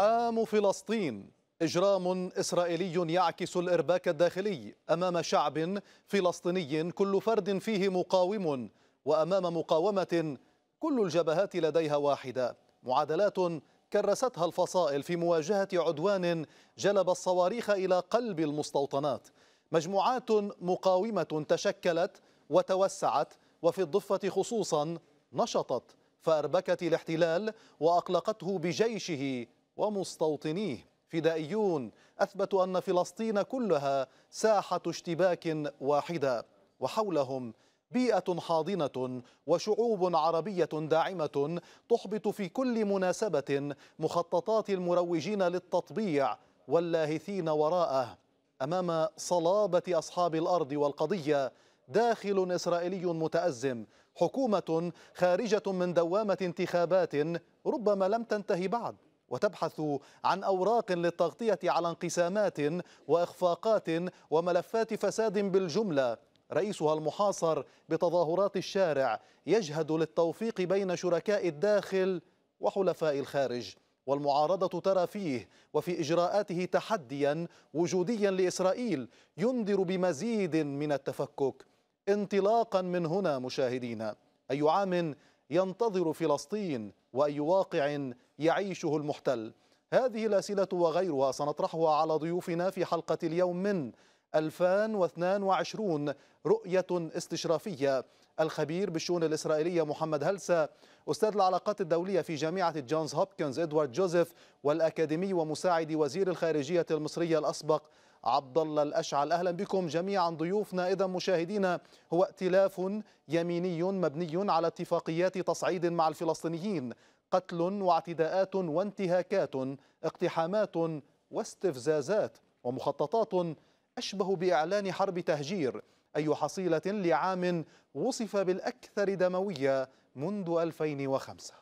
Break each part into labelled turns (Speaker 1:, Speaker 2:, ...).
Speaker 1: عام فلسطين إجرام إسرائيلي يعكس الإرباك الداخلي أمام شعب فلسطيني كل فرد فيه مقاوم وأمام مقاومة كل الجبهات لديها واحدة معادلات كرستها الفصائل في مواجهة عدوان جلب الصواريخ إلى قلب المستوطنات مجموعات مقاومة تشكلت وتوسعت وفي الضفة خصوصا نشطت فأربكت الاحتلال وأقلقته بجيشه ومستوطنيه فدائيون أثبتوا أن فلسطين كلها ساحة اشتباك واحدة وحولهم بيئة حاضنة وشعوب عربية داعمة تحبط في كل مناسبة مخططات المروجين للتطبيع واللاهثين وراءه أمام صلابة أصحاب الأرض والقضية داخل إسرائيلي متأزم حكومة خارجة من دوامة انتخابات ربما لم تنتهي بعد وتبحث عن أوراق للتغطية على انقسامات وإخفاقات وملفات فساد بالجملة رئيسها المحاصر بتظاهرات الشارع يجهد للتوفيق بين شركاء الداخل وحلفاء الخارج والمعارضة ترى فيه وفي إجراءاته تحديا وجوديا لإسرائيل ينذر بمزيد من التفكك انطلاقا من هنا مشاهدينا أي عام ينتظر فلسطين وأي واقع يعيشه المحتل هذه الأسئلة وغيرها سنطرحها على ضيوفنا في حلقة اليوم من 2022 رؤية استشرافية الخبير بالشؤون الإسرائيلية محمد هلسة أستاذ العلاقات الدولية في جامعة جونز هوبكنز إدوارد جوزيف والأكاديمي ومساعد وزير الخارجية المصرية الأسبق عبد الله الاشعل اهلا بكم جميعا ضيوفنا اذا مشاهدينا هو ائتلاف يميني مبني على اتفاقيات تصعيد مع الفلسطينيين قتل واعتداءات وانتهاكات اقتحامات واستفزازات ومخططات اشبه باعلان حرب تهجير اي حصيله لعام وصف بالاكثر دمويه منذ 2005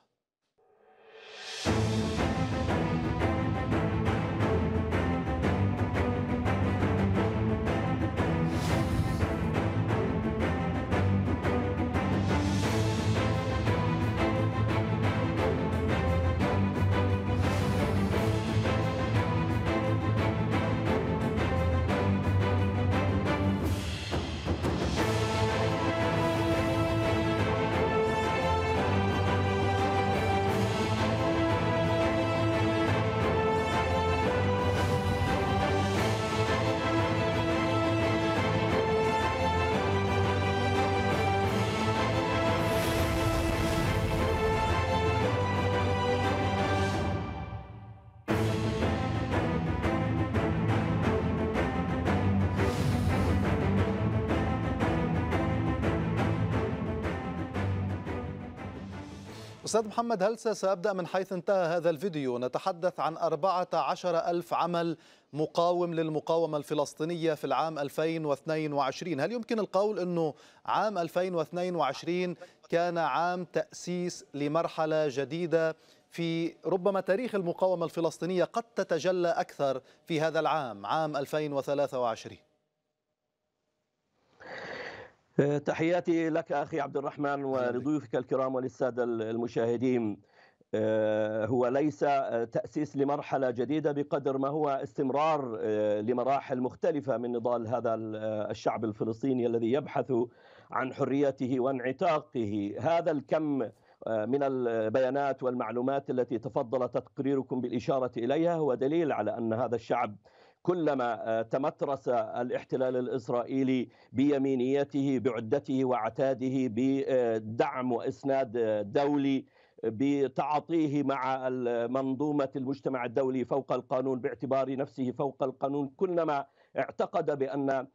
Speaker 1: أستاذ محمد هلسة سأبدأ من حيث انتهى هذا الفيديو نتحدث عن عشر ألف عمل مقاوم للمقاومة الفلسطينية في العام 2022 هل يمكن القول أنه عام 2022 كان عام تأسيس لمرحلة جديدة في ربما تاريخ المقاومة الفلسطينية قد تتجلى أكثر في هذا العام عام 2023
Speaker 2: تحياتي لك اخي عبد الرحمن ولضيوفك الكرام وللساده المشاهدين آه، هو ليس آه، تاسيس لمرحله جديده بقدر ما هو استمرار آه، لمراحل مختلفه من نضال هذا الشعب الفلسطيني الذي يبحث عن حريته وانعتاقه هذا الكم من البيانات والمعلومات التي تفضل تقريركم بالاشاره اليها هو دليل على ان هذا الشعب كلما آه، تمترس الاحتلال الاسرائيلي بيمينيته بعدته وعتاده بدعم آه، واسناد آه، دولي بتعاطيه مع منظومه المجتمع الدولي فوق القانون باعتبار نفسه فوق القانون كلما اعتقد بان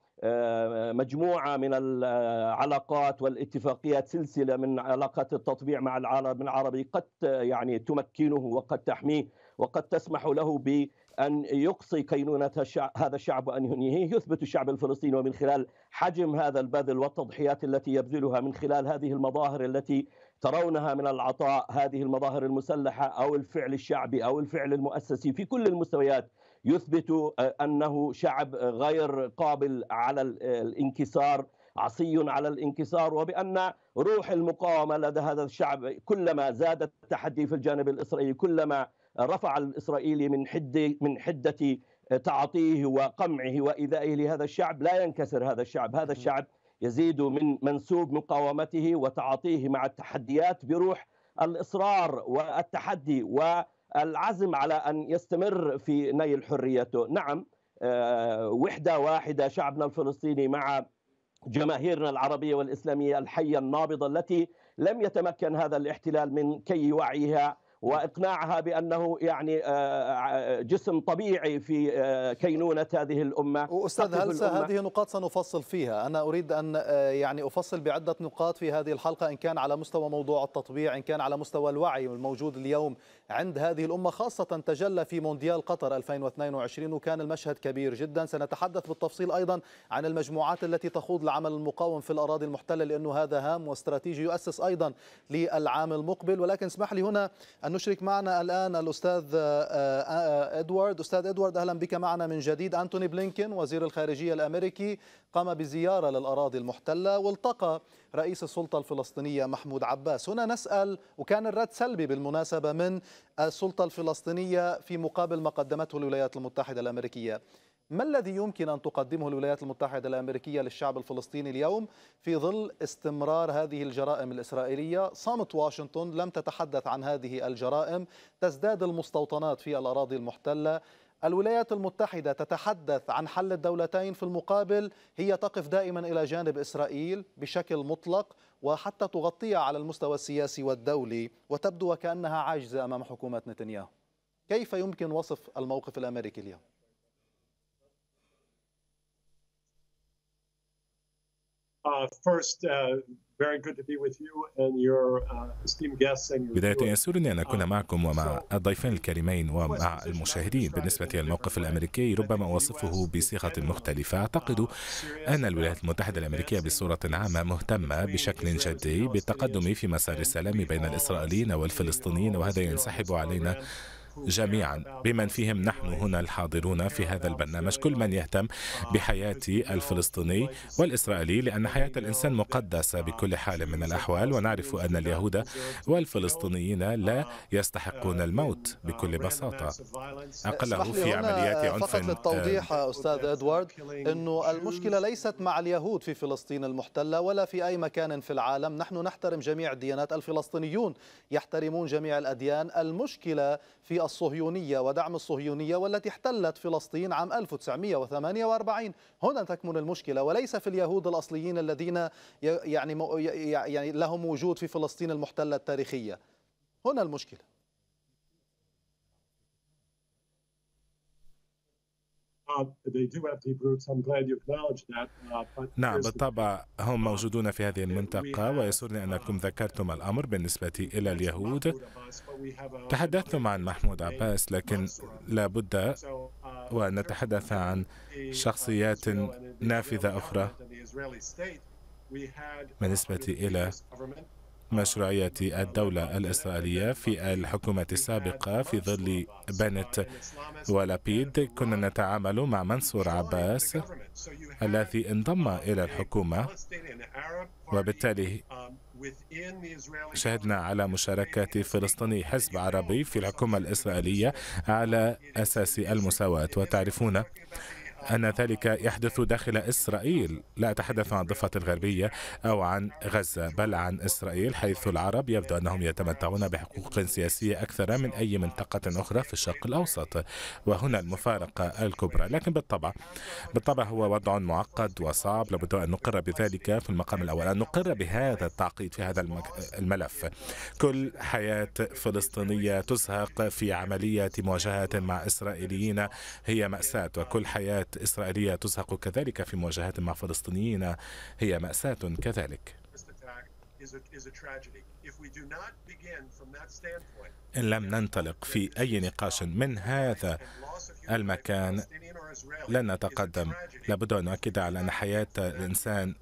Speaker 2: مجموعه من العلاقات والاتفاقيات سلسله من علاقات التطبيع مع العالم العربي قد يعني تمكنه وقد تحميه وقد تسمح له ب أن يقصي كينونة هذا الشعب وأن ينهيه يثبت الشعب الفلسطيني ومن خلال حجم هذا البذل والتضحيات التي يبذلها من خلال هذه المظاهر التي ترونها من العطاء هذه المظاهر المسلحة أو الفعل الشعبي أو الفعل المؤسسي في كل المستويات يثبت آه، أنه شعب غير قابل على آه، الانكسار عصي على الانكسار وبأن روح المقاومة لدى هذا الشعب كلما زاد التحدي في الجانب الإسرائيلي كلما رفع الاسرائيلي من حده من حده تعاطيه وقمعه وايذائه لهذا الشعب لا ينكسر هذا الشعب، هذا الشعب يزيد من منسوب مقاومته وتعاطيه مع التحديات بروح الاصرار والتحدي والعزم على ان يستمر في نيل حريته، نعم آه، وحده واحده شعبنا الفلسطيني مع جماهيرنا العربيه والاسلاميه الحيه النابضه التي لم يتمكن هذا الاحتلال من كي وعيها واقناعها بانه يعني آه، آه، جسم طبيعي في آه، كينونه هذه الامه استاذ هل هذه
Speaker 1: نقاط سنفصل فيها انا اريد ان يعني افصل بعده نقاط في هذه الحلقه ان كان على مستوى موضوع التطبيع ان كان على مستوى الوعي الموجود اليوم عند هذه الأمة خاصة تجلى في مونديال قطر 2022 وكان المشهد كبير جدا سنتحدث بالتفصيل أيضا عن المجموعات التي تخوض العمل المقاوم في الأراضي المحتلة لأنه هذا هام واستراتيجي يؤسس أيضا للعام المقبل ولكن اسمح لي هنا أن نشرك معنا الآن الأستاذ آه، آه، إدوارد أستاذ إدوارد أهلا بك معنا من جديد أنتوني بلينكين وزير الخارجية الأمريكي قام بزيارة للأراضي المحتلة والتقى رئيس السلطة الفلسطينية محمود عباس هنا نسأل وكان الرد سلبي بالمناسبة من السلطة الفلسطينية في مقابل ما قدمته الولايات المتحدة الأمريكية ما الذي يمكن أن تقدمه الولايات المتحدة الأمريكية للشعب الفلسطيني اليوم في ظل استمرار هذه الجرائم الإسرائيلية صامت واشنطن لم تتحدث عن هذه الجرائم تزداد المستوطنات في الأراضي المحتلة الولايات المتحدة تتحدث عن حل الدولتين في المقابل هي تقف دائما إلى جانب إسرائيل بشكل مطلق وحتى تغطيها على المستوى السياسي والدولي وتبدو وكأنها عاجزة أمام حكومة نتنياهو كيف يمكن وصف الموقف الأمريكي اليوم؟
Speaker 3: first, بداية يسرني أن أكون uh, معكم ومع الضيفين الكريمين ومع المشاهدين بالنسبة للموقف الأمريكي ربما أوصفه بصيغة مختلفة أعتقد uh, أن الولايات المتحدة الأمريكية بصورة عامة مهتمة بشكل جدي بالتقدم في مسار السلام بين الإسرائيليين والفلسطينيين وهذا ينسحب علينا جميعا بمن فيهم نحن هنا الحاضرون في هذا البرنامج كل من يهتم بحياة الفلسطيني والإسرائيلي لأن حياة الإنسان مقدسة بكل حال من الأحوال ونعرف أن اليهود والفلسطينيين لا يستحقون الموت بكل بساطة أقله في عمليات عنف فقط آه، للتوضيح
Speaker 1: آه، أستاذ إدوارد أنه المشكلة ليست مع اليهود في فلسطين المحتلة ولا في أي مكان في العالم نحن نحترم جميع الديانات الفلسطينيون يحترمون جميع الأديان المشكلة في الصهيونية ودعم الصهيونية والتي احتلت فلسطين عام 1948 هنا تكمن المشكلة وليس في اليهود الأصليين الذين يعني, يعني لهم وجود في فلسطين المحتلة التاريخية هنا المشكله
Speaker 3: Uh, uh, نعم بالطبع هم uh, موجودون في هذه المنطقة ويسرني أنكم ذكرتم الأمر بالنسبة إلى اليهود تحدثتم عن محمود عباس لكن لابد ونتحدث عن شخصيات نافذة أخرى بالنسبة إلى مشروعية الدولة الإسرائيلية في الحكومة السابقة في ظل بنت ولابيد كنا نتعامل مع منصور عباس الذي انضم إلى الحكومة وبالتالي شهدنا على مشاركة فلسطيني حزب عربي في الحكومة الإسرائيلية على أساس المساواة وتعرفون أن ذلك يحدث داخل إسرائيل لا أتحدث عن الضفة الغربية أو عن غزة بل عن إسرائيل حيث العرب يبدو أنهم يتمتعون بحقوق سياسية أكثر من أي منطقة أخرى في الشرق الأوسط وهنا المفارقة الكبرى لكن بالطبع بالطبع هو وضع معقد وصعب لابد أن نقر بذلك في المقام الأول أن نقر بهذا التعقيد في هذا الملف كل حياة فلسطينية تزهق في عملية مواجهة مع إسرائيليين هي مأساة وكل حياة إسرائيلية تزهق كذلك في مواجهات مع فلسطينيين هي مأساة كذلك إن لم ننطلق في أي نقاش من هذا المكان لن نتقدم لابد أن نؤكد على أن حياة الإنسان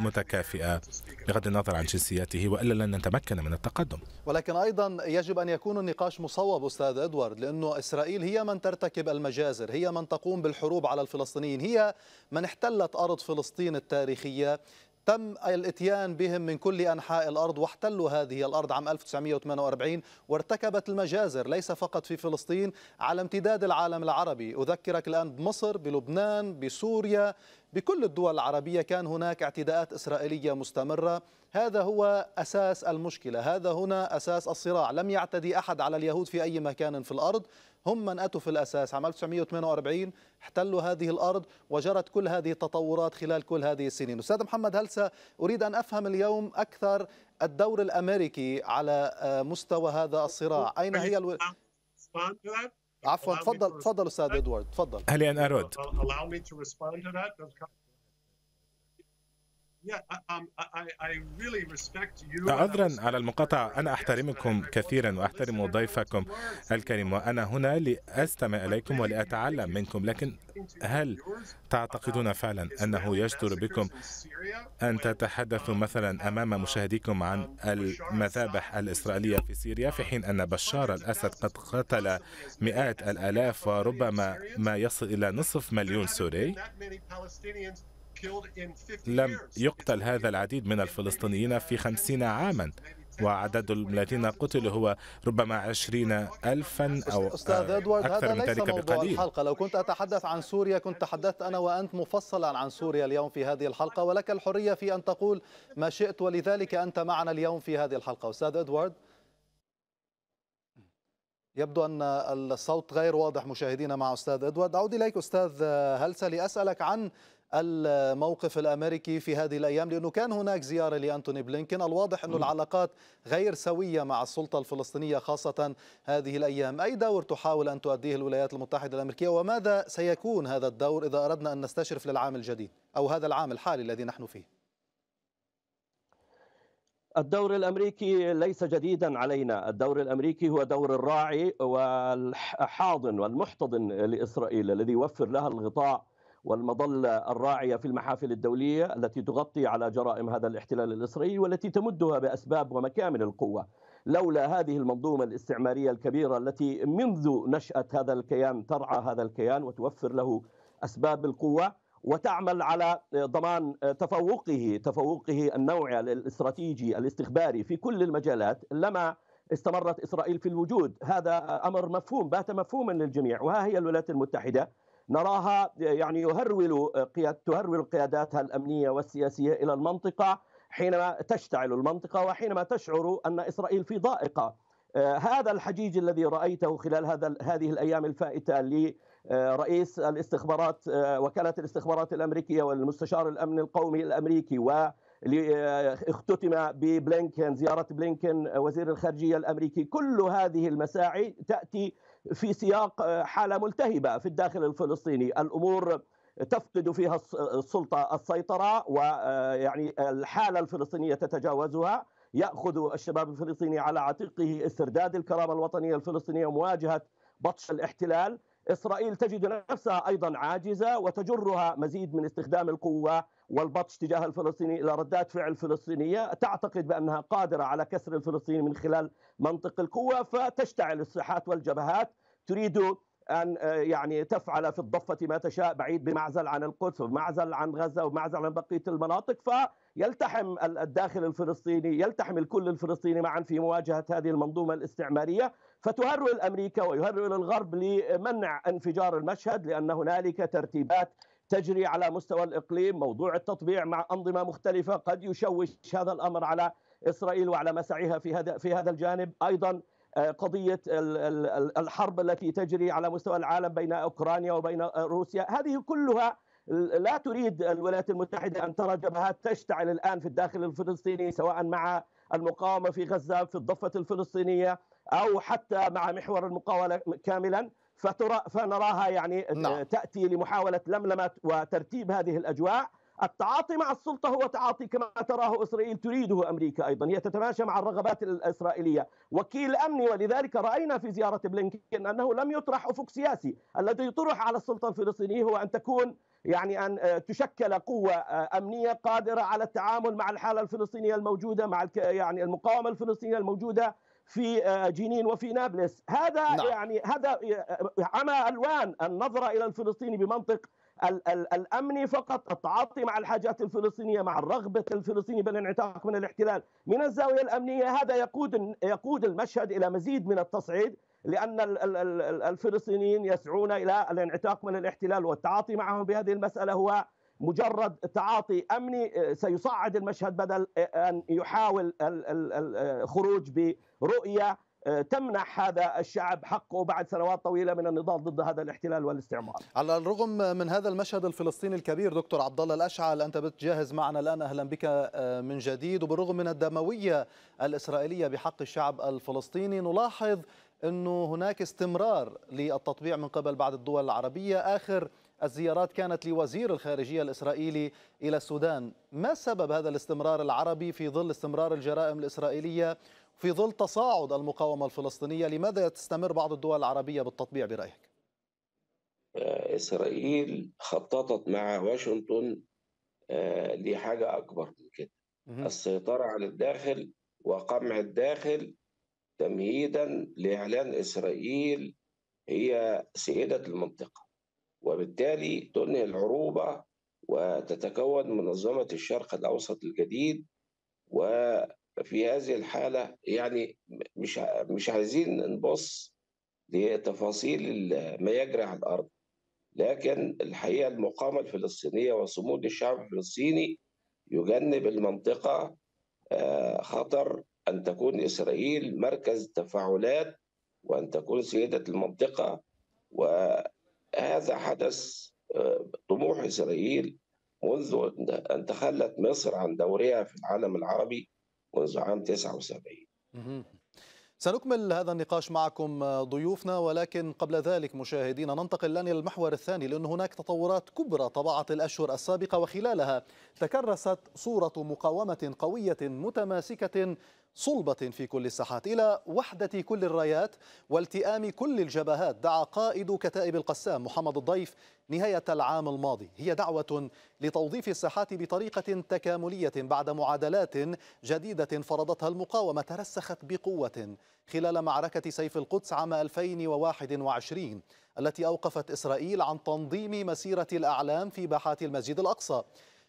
Speaker 3: متكافئة بغض النظر عن جنسيته وإلا لن نتمكن من التقدم
Speaker 1: ولكن أيضا يجب أن يكون النقاش مصوب أستاذ إدوارد لأنه إسرائيل هي من ترتكب المجازر هي من تقوم بالحروب على الفلسطينيين هي من احتلت أرض فلسطين التاريخية تم الاتيان بهم من كل انحاء الارض واحتلوا هذه الارض عام 1948 وارتكبت المجازر ليس فقط في فلسطين على امتداد العالم العربي اذكرك الان بمصر بلبنان بسوريا بكل الدول العربية كان هناك اعتداءات إسرائيلية مستمرة هذا هو أساس المشكلة هذا هنا أساس الصراع لم يعتدي أحد على اليهود في أي مكان في الأرض هم من أتوا في الأساس عام 1948 احتلوا هذه الأرض وجرت كل هذه التطورات خلال كل هذه السنين أستاذ محمد هلسة أريد أن أفهم اليوم أكثر الدور الأمريكي على آه، مستوى هذا الصراع أين هي الو... عفوا تفضل تفضل استاذ ادوارد تفضل هل ان ارد
Speaker 3: Um, عذرا على المقاطعة أنا أحترمكم كثيرا وأحترم ضيفكم الكريم وأنا هنا لأستمع إليكم ولأتعلم منكم لكن هل تعتقدون um, فعلا أنه يجدر بكم أن تتحدثوا um, مثلا أمام مشاهديكم عن المذابح الإسرائيلية في سوريا في حين أن بشار الأسد قد قتل مئات الآلاف وربما ما يصل إلى نصف مليون سوري لم يقتل هذا العديد من الفلسطينيين في خمسين عاما وعدد الذين قتلوا هو ربما عشرين ألفا أو أستاذ أدوارد أكثر هذا من ذلك موضوع بقليل الحلقة
Speaker 1: لو كنت أتحدث عن سوريا كنت تحدثت أنا وأنت مفصلا عن سوريا اليوم في هذه الحلقة ولك الحرية في أن تقول ما شئت ولذلك أنت معنا اليوم في هذه الحلقة أستاذ أدوارد يبدو أن الصوت غير واضح مشاهدينا مع أستاذ إدوارد أعود إليك أستاذ هلسة لأسألك عن الموقف الأمريكي في هذه الأيام لأنه كان هناك زيارة لأنتوني بلينكن الواضح انه العلاقات غير سوية مع السلطة الفلسطينية خاصة هذه الأيام أي دور تحاول أن تؤديه الولايات المتحدة الأمريكية وماذا سيكون هذا الدور إذا أردنا أن نستشرف للعام الجديد أو هذا العام الحالي الذي نحن فيه
Speaker 2: الدور الامريكي ليس جديدا علينا، الدور الامريكي هو دور الراعي والحاضن والمحتضن لاسرائيل الذي يوفر لها الغطاء والمظلة الراعية في المحافل الدولية التي تغطي على جرائم هذا الاحتلال الإسرائيلي والتي تمدها بأسباب ومكامن القوة لولا هذه المنظومة الاستعمارية الكبيرة التي منذ نشأة هذا الكيان ترعى هذا الكيان وتوفر له أسباب القوة وتعمل على ضمان تفوقه تفوقه النوعي الاستراتيجي الاستخباري في كل المجالات لما استمرت إسرائيل في الوجود هذا أمر مفهوم بات مفهوما للجميع وها هي الولايات المتحدة نراها يعني يهرول تهرول قياداتها الامنيه والسياسيه الى المنطقه حينما تشتعل المنطقه وحينما تشعر ان اسرائيل في ضائقه آه، هذا الحجيج الذي رايته خلال هذا هذه الايام الفائته لرئيس الاستخبارات آه، وكاله الاستخبارات الامريكيه والمستشار الامن القومي الامريكي و آه، اختتم ببلينكن زيارة بلينكن وزير الخارجية الأمريكي كل هذه المساعي تأتي في سياق آه، حاله ملتهبه في الداخل الفلسطيني الامور تفقد فيها السلطه السيطره ويعني آه، الحاله الفلسطينيه تتجاوزها ياخذ الشباب الفلسطيني على عاتقه استرداد الكرامه الوطنيه الفلسطينيه ومواجهه بطش الاحتلال اسرائيل تجد نفسها ايضا عاجزه وتجرها مزيد من استخدام القوه والبطش تجاه الفلسطيني الى ردات فعل فلسطينيه تعتقد بانها قادره على كسر الفلسطيني من خلال منطق القوه فتشتعل الساحات والجبهات تريد ان آه، يعني تفعل في الضفه ما تشاء بعيد بمعزل عن القدس ومعزل عن غزه ومعزل عن بقيه المناطق فيلتحم الداخل الفلسطيني يلتحم الكل الفلسطيني معا في مواجهه هذه المنظومه الاستعماريه فتهرول امريكا ويهرول الغرب لمنع انفجار المشهد لان هنالك ترتيبات تجري على مستوى الإقليم موضوع التطبيع مع أنظمة مختلفة قد يشوش هذا الأمر على إسرائيل وعلى مسعيها في هذا في هذا الجانب أيضا آه، قضية الحرب التي تجري على مستوى العالم بين أوكرانيا وبين روسيا هذه كلها لا تريد الولايات المتحدة أن ترى جبهات تشتعل الآن في الداخل الفلسطيني سواء مع المقاومة في غزة في الضفة الفلسطينية أو حتى مع محور المقاومة كاملا فترى فنراها يعني آه، نعم. تاتي لمحاوله لملمه وترتيب هذه الاجواء التعاطي مع السلطه هو تعاطي كما تراه اسرائيل تريده امريكا ايضا هي تتماشى مع الرغبات الاسرائيليه وكيل امني ولذلك راينا في زياره بلينكين انه لم يطرح افق سياسي الذي يطرح على السلطه الفلسطينيه هو ان تكون يعني ان آه، تشكل قوه آه، امنيه قادره على التعامل مع الحاله الفلسطينيه الموجوده مع يعني المقاومه الفلسطينيه الموجوده في آه، جنين وفي نابلس هذا نعم. يعني هذا آه، عمى الوان النظره الى الفلسطيني بمنطق الامني فقط التعاطي مع الحاجات الفلسطينيه مع الرغبه الفلسطينيه بالانعتاق من الاحتلال من الزاويه الامنيه هذا يقود يقود المشهد الى مزيد من التصعيد لان الفلسطينيين يسعون الى الانعتاق من الاحتلال والتعاطي معهم بهذه المساله هو مجرد تعاطي امني آه، سيصعد المشهد بدل آه، ان يحاول الخروج آه، برؤيه تمنح هذا الشعب حقه بعد سنوات طويله من النضال ضد هذا الاحتلال والاستعمار.
Speaker 1: على الرغم من هذا المشهد الفلسطيني الكبير دكتور عبد الله الاشعل انت بتجهز معنا الان اهلا بك من جديد وبالرغم من الدمويه الاسرائيليه بحق الشعب الفلسطيني نلاحظ انه هناك استمرار للتطبيع من قبل بعض الدول العربيه اخر الزيارات كانت لوزير الخارجية الإسرائيلي إلى السودان ما سبب هذا الاستمرار العربي في ظل استمرار الجرائم الإسرائيلية في ظل تصاعد المقاومة الفلسطينية لماذا تستمر بعض الدول العربية بالتطبيع برأيك؟
Speaker 4: آه، إسرائيل خططت مع واشنطن آه، لحاجة أكبر من كده السيطرة على الداخل وقمع الداخل تمهيدا لإعلان إسرائيل هي سيدة المنطقة وبالتالي تنهي العروبة وتتكون منظمة الشرق الأوسط الجديد وفي هذه الحالة يعني مش مش عايزين نبص لتفاصيل ما يجري على الأرض لكن الحقيقة المقاومة الفلسطينية وصمود الشعب الفلسطيني يجنب المنطقة آه، خطر أن تكون إسرائيل مركز تفاعلات وأن تكون سيدة المنطقة و هذا حدث آه، طموح إسرائيل منذ أن تخلت مصر عن دورها في العالم العربي منذ عام 79
Speaker 1: سنكمل هذا النقاش معكم آه، ضيوفنا ولكن قبل ذلك مشاهدينا ننتقل الآن إلى المحور الثاني لأن هناك تطورات كبرى طبعت الأشهر السابقة وخلالها تكرست صورة مقاومة قوية متماسكة صلبة في كل الساحات إلى وحدة كل الرايات والتئام كل الجبهات دعا قائد كتائب القسام محمد الضيف نهاية العام الماضي هي دعوة لتوظيف الساحات بطريقة تكاملية بعد معادلات جديدة فرضتها المقاومة ترسخت بقوة خلال معركة سيف القدس عام 2021 التي أوقفت إسرائيل عن تنظيم مسيرة الأعلام في باحات المسجد الأقصى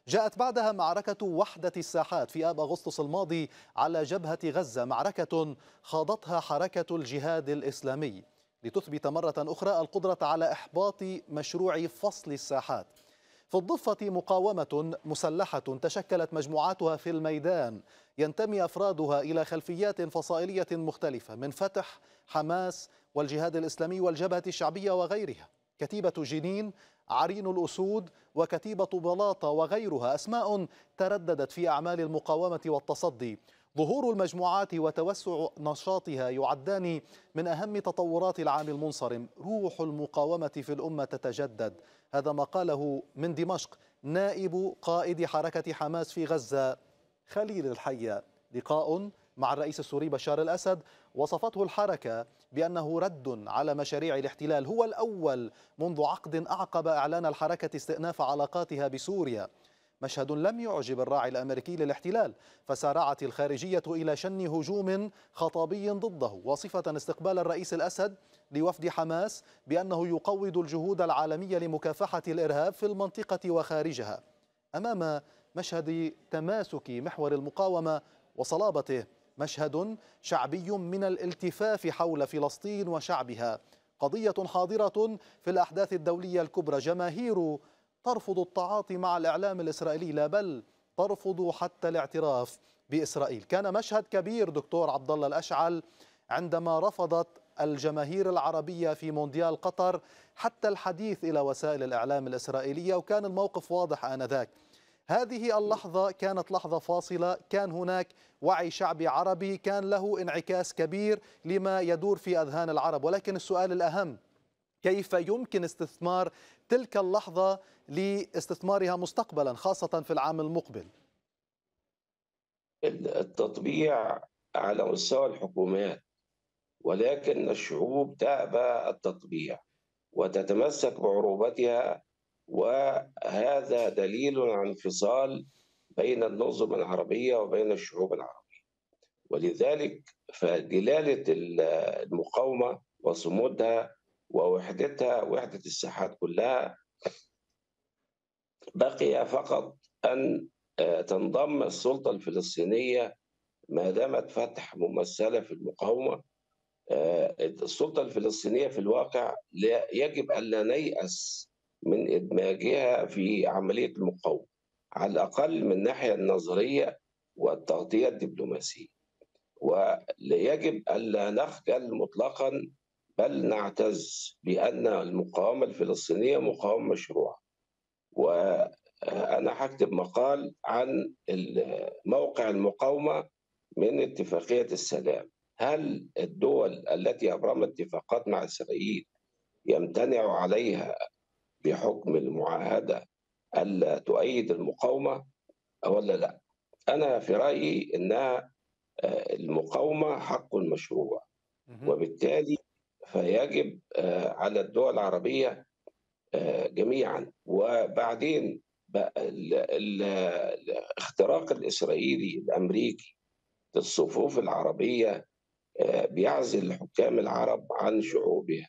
Speaker 1: جاءت بعدها معركة وحدة الساحات في آب أغسطس الماضي على جبهة غزة معركة خاضتها حركة الجهاد الإسلامي لتثبت مرة أخرى القدرة على إحباط مشروع فصل الساحات في الضفة مقاومة مسلحة تشكلت مجموعاتها في الميدان ينتمي أفرادها إلى خلفيات فصائلية مختلفة من فتح، حماس والجهاد الإسلامي والجبهة الشعبية وغيرها كتيبة جنين عرين الأسود وكتيبة بلاطة وغيرها أسماء ترددت في أعمال المقاومة والتصدي ظهور المجموعات وتوسع نشاطها يعدان من أهم تطورات العام المنصرم روح المقاومة في الأمة تتجدد هذا ما قاله من دمشق نائب قائد حركة حماس في غزة خليل الحية لقاء مع الرئيس السوري بشار الأسد وصفته الحركة بأنه رد على مشاريع الاحتلال هو الأول منذ عقد أعقب إعلان الحركة استئناف علاقاتها بسوريا مشهد لم يعجب الراعي الامريكي للاحتلال فسارعت الخارجيه الى شن هجوم خطابي ضده وصفة استقبال الرئيس الاسد لوفد حماس بانه يقوض الجهود العالميه لمكافحه الارهاب في المنطقه وخارجها امام مشهد تماسك محور المقاومه وصلابته مشهد شعبي من الالتفاف حول فلسطين وشعبها قضية حاضرة في الأحداث الدولية الكبرى جماهير ترفض التعاطي مع الإعلام الإسرائيلي لا بل ترفض حتى الاعتراف بإسرائيل كان مشهد كبير دكتور عبد الله الأشعل عندما رفضت الجماهير العربية في مونديال قطر حتى الحديث إلى وسائل الإعلام الإسرائيلية وكان الموقف واضح آنذاك هذه اللحظة كانت لحظة فاصلة كان هناك وعي شعبي عربي كان له انعكاس كبير لما يدور في أذهان العرب ولكن السؤال الأهم كيف يمكن استثمار تلك اللحظة لاستثمارها مستقبلا خاصة في العام المقبل
Speaker 4: التطبيع على مستوى الحكومات ولكن الشعوب تأبى التطبيع وتتمسك بعروبتها وهذا دليل على انفصال بين النظم العربية وبين الشعوب العربية ولذلك فدلالة المقاومة وصمودها ووحدتها وحدة الساحات كلها بقي فقط أن آه، تنضم السلطة الفلسطينية ما دامت فتح ممثلة في المقاومة آه، السلطة الفلسطينية في الواقع يجب ألا نيأس من إدماجها في عملية المقاومة على الأقل من الناحية النظرية والتغطية الدبلوماسية ويجب ألا نخجل مطلقا بل نعتز بأن المقاومة الفلسطينية مقاومة مشروعة وأنا هكتب مقال عن موقع المقاومة من اتفاقية السلام هل الدول التي أبرمت اتفاقات مع إسرائيل يمتنع عليها بحكم المعاهده الا تؤيد المقاومه ولا لا؟ انا في رايي انها آه، المقاومه حق مشروع وبالتالي فيجب آه، على الدول العربيه آه، جميعا وبعدين الاختراق الاسرائيلي الامريكي للصفوف العربيه بيعزل الحكام العرب عن شعوبها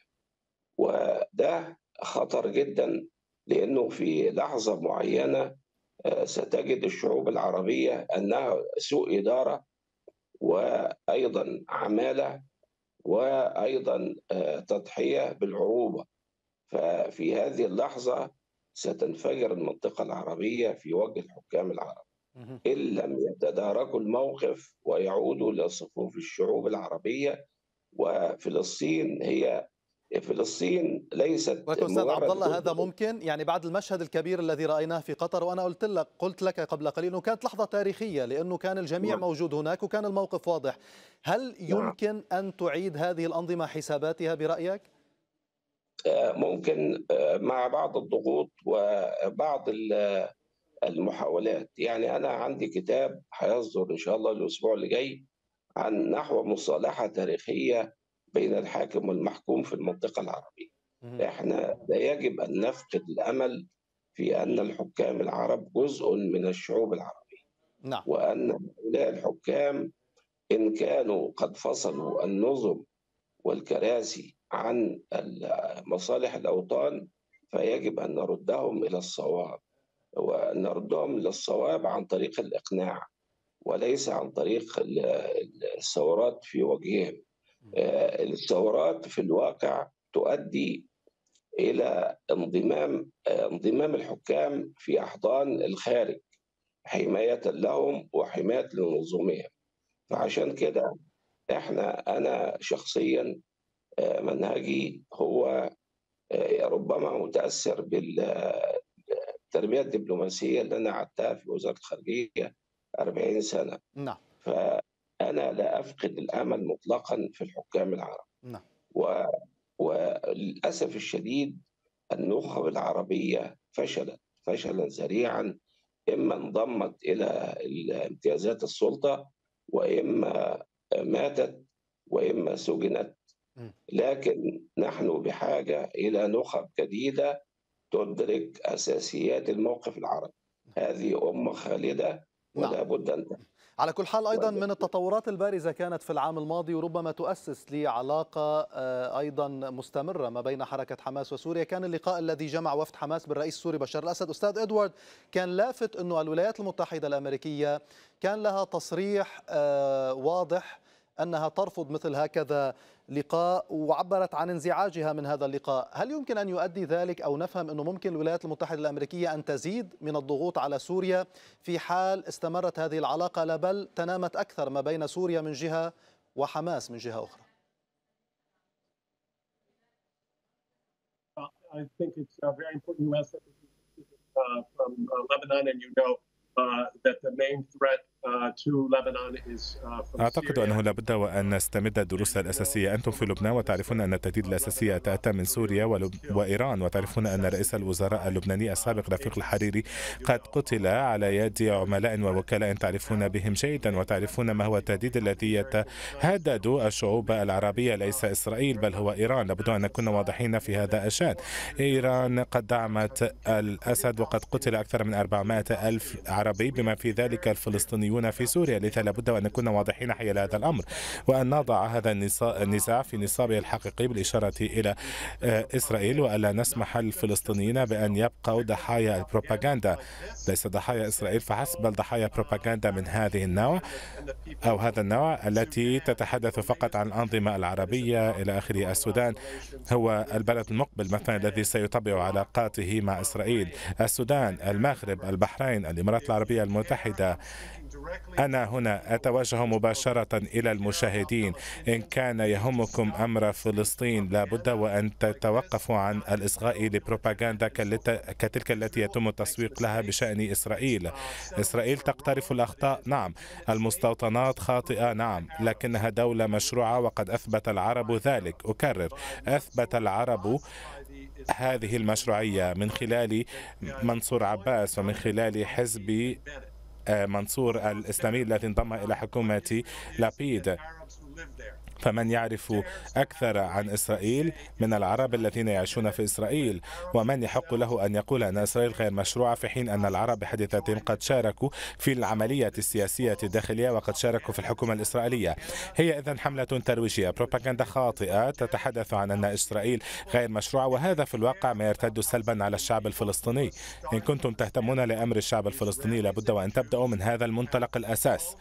Speaker 4: وده خطر جدا لأنه في لحظة معينة آه، ستجد الشعوب العربية أنها سوء إدارة وأيضا عمالة وأيضا آه، تضحية بالعروبة ففي هذه اللحظة ستنفجر المنطقة العربية في وجه الحكام العرب إن لم يتداركوا الموقف ويعودوا لصفوف الشعوب العربية وفلسطين هي فلسطين ليست ولكن استاذ عبد الله هذا
Speaker 1: ممكن يعني بعد المشهد الكبير الذي رايناه في قطر وانا قلت لك قلت لك قبل قليل انه كانت لحظه تاريخيه لانه كان الجميع نعم. موجود هناك وكان الموقف واضح هل نعم. يمكن نعم. ان تعيد هذه الانظمه حساباتها برايك
Speaker 4: آه، ممكن آه، مع بعض الضغوط وبعض آه، المحاولات يعني انا عندي كتاب هيصدر ان شاء الله الاسبوع اللي جاي عن نحو مصالحه تاريخيه بين الحاكم والمحكوم في المنطقة العربية
Speaker 1: احنا
Speaker 4: لا يجب أن نفقد الأمل في أن الحكام العرب جزء من الشعوب العربية نعم. وأن هؤلاء الحكام إن كانوا قد فصلوا النظم والكراسي عن مصالح الأوطان فيجب أن نردهم إلى الصواب ونردهم للصواب عن طريق الإقناع وليس عن طريق الثورات في وجههم آه، الثورات في الواقع تؤدي الى انضمام آه، انضمام الحكام في احضان الخارج حمايه لهم وحمايه لنظمهم فعشان كده احنا انا شخصيا آه، منهجي هو ربما متاثر بالتربيه الدبلوماسيه اللي انا قعدتها في وزاره الخارجيه 40 سنه نعم أنا لا أفقد الأمل مطلقا في الحكام العرب نعم. و... وللأسف الشديد النخب العربية فشلت فشلا ذريعا إما انضمت إلى امتيازات السلطة وإما ماتت وإما سجنت لكن نحن بحاجة إلى نخب جديدة تدرك أساسيات الموقف العربي هذه أمة خالدة ولا نعم. بد أن
Speaker 1: على كل حال أيضا من التطورات البارزة كانت في العام الماضي وربما تؤسس لعلاقة آه، أيضا مستمرة ما بين حركة حماس وسوريا كان اللقاء الذي جمع وفد حماس بالرئيس السوري بشار الأسد أستاذ إدوارد كان لافت أنه الولايات المتحدة الأمريكية كان لها تصريح آه، واضح أنها ترفض مثل هكذا لقاء وعبرت عن انزعاجها من هذا اللقاء هل يمكن أن يؤدي ذلك أو نفهم أنه ممكن الولايات المتحدة الأمريكية أن تزيد من الضغوط على سوريا في حال استمرت هذه العلاقة لا بل تنامت أكثر ما بين سوريا من جهة وحماس من جهة أخرى
Speaker 2: uh, I think it's uh, very
Speaker 1: important you asked
Speaker 3: that from uh, Lebanon, and you know uh, that the main threat Uh, uh, أعتقد أنه لابد وأن نستمد الدروس الأساسية أنتم في لبنان وتعرفون أن التهديد الأساسي تأتى من سوريا وإيران وتعرفون أن رئيس الوزراء اللبناني السابق رفيق الحريري قد قتل على يد عملاء ووكلاء تعرفون بهم جيدا وتعرفون ما هو التهديد الذي يتهدد الشعوب العربية ليس إسرائيل بل هو إيران لابد أن نكون واضحين في هذا الشأن إيران قد دعمت الأسد وقد قتل أكثر من 400 ألف عربي بما في ذلك الفلسطينيون الصهيونيون في سوريا لذا لابد أن نكون واضحين حيال هذا الأمر وأن نضع هذا النزاع في نصابه الحقيقي بالإشارة إلى آه، إسرائيل وألا نسمح للفلسطينيين بأن يبقوا ضحايا البروباغندا ليس ضحايا إسرائيل فحسب بل ضحايا بروباغندا من هذه النوع أو هذا النوع التي تتحدث فقط عن الأنظمة العربية إلى آخره السودان هو البلد المقبل مثلا الذي سيطبع علاقاته مع إسرائيل السودان المغرب البحرين الإمارات العربية المتحدة أنا هنا أتوجه مباشرة إلى المشاهدين إن كان يهمكم أمر فلسطين لابد وأن تتوقفوا عن الإصغاء لبروباغاندا كتلك التي يتم التسويق لها بشأن إسرائيل إسرائيل تقترف الأخطاء نعم المستوطنات خاطئة نعم لكنها دولة مشروعة وقد أثبت العرب ذلك أكرر أثبت العرب هذه المشروعية من خلال منصور عباس ومن خلال حزب آه، منصور الإسلامي الذي انضم إلى حكومة لابيد فمن يعرف أكثر عن إسرائيل من العرب الذين يعيشون في إسرائيل ومن يحق له أن يقول أن إسرائيل غير مشروعة في حين أن العرب بحديثتهم قد شاركوا في العملية السياسية الداخلية وقد شاركوا في الحكومة الإسرائيلية هي إذا حملة ترويجية بروباغندا خاطئة تتحدث عن أن إسرائيل غير مشروعة وهذا في الواقع ما يرتد سلبا على الشعب الفلسطيني إن كنتم تهتمون لأمر الشعب الفلسطيني لابد وأن تبدأوا من هذا المنطلق الأساس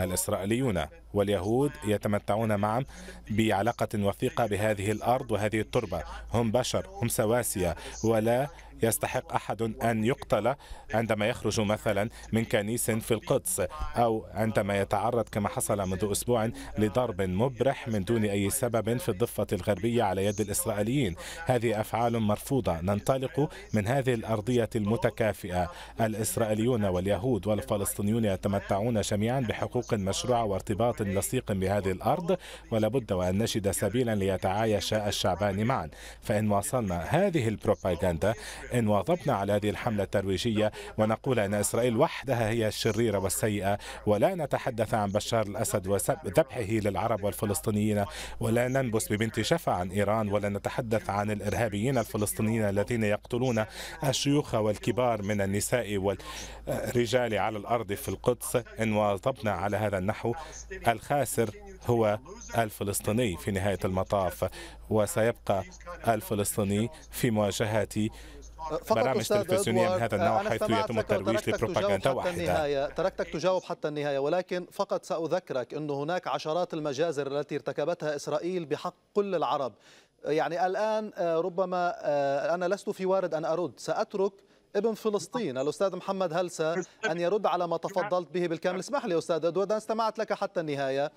Speaker 3: الإسرائيليون واليهود يتمتعون معا بعلاقة وثيقة بهذه الأرض وهذه التربة هم بشر هم سواسية ولا يستحق أحد أن يقتل عندما يخرج مثلا من كنيس في القدس أو عندما يتعرض كما حصل منذ أسبوع لضرب مبرح من دون أي سبب في الضفة الغربية على يد الإسرائيليين هذه أفعال مرفوضة ننطلق من هذه الأرضية المتكافئة الإسرائيليون واليهود والفلسطينيون يتمتعون جميعا بحقوق مشروعة وارتباط لصيق بهذه الأرض ولابد وأن نجد سبيلا ليتعايش الشعبان معا فإن واصلنا هذه البروباغندا إن واظبنا على هذه الحملة الترويجية ونقول أن إسرائيل وحدها هي الشريرة والسيئة ولا نتحدث عن بشار الأسد وذبحه للعرب والفلسطينيين ولا ننبس ببنت شفا عن إيران ولا نتحدث عن الإرهابيين الفلسطينيين الذين يقتلون الشيوخ والكبار من النساء والرجال على الأرض في القدس إن واظبنا على هذا النحو الخاسر هو الفلسطيني في نهاية المطاف وسيبقى الفلسطيني في مواجهة
Speaker 1: برامج تلفزيونية من هذا النوع حيث يتم الترويج لبروباغندا واحدة النهاية. تركتك تجاوب حتى النهاية ولكن فقط سأذكرك أن هناك عشرات المجازر التي ارتكبتها إسرائيل بحق كل العرب يعني الآن آه، ربما آه، أنا لست في وارد أن أرد سأترك ابن فلسطين الأستاذ محمد هلسة أن يرد على ما تفضلت به بالكامل اسمح لي أستاذ أدوارد أنا استمعت لك حتى النهاية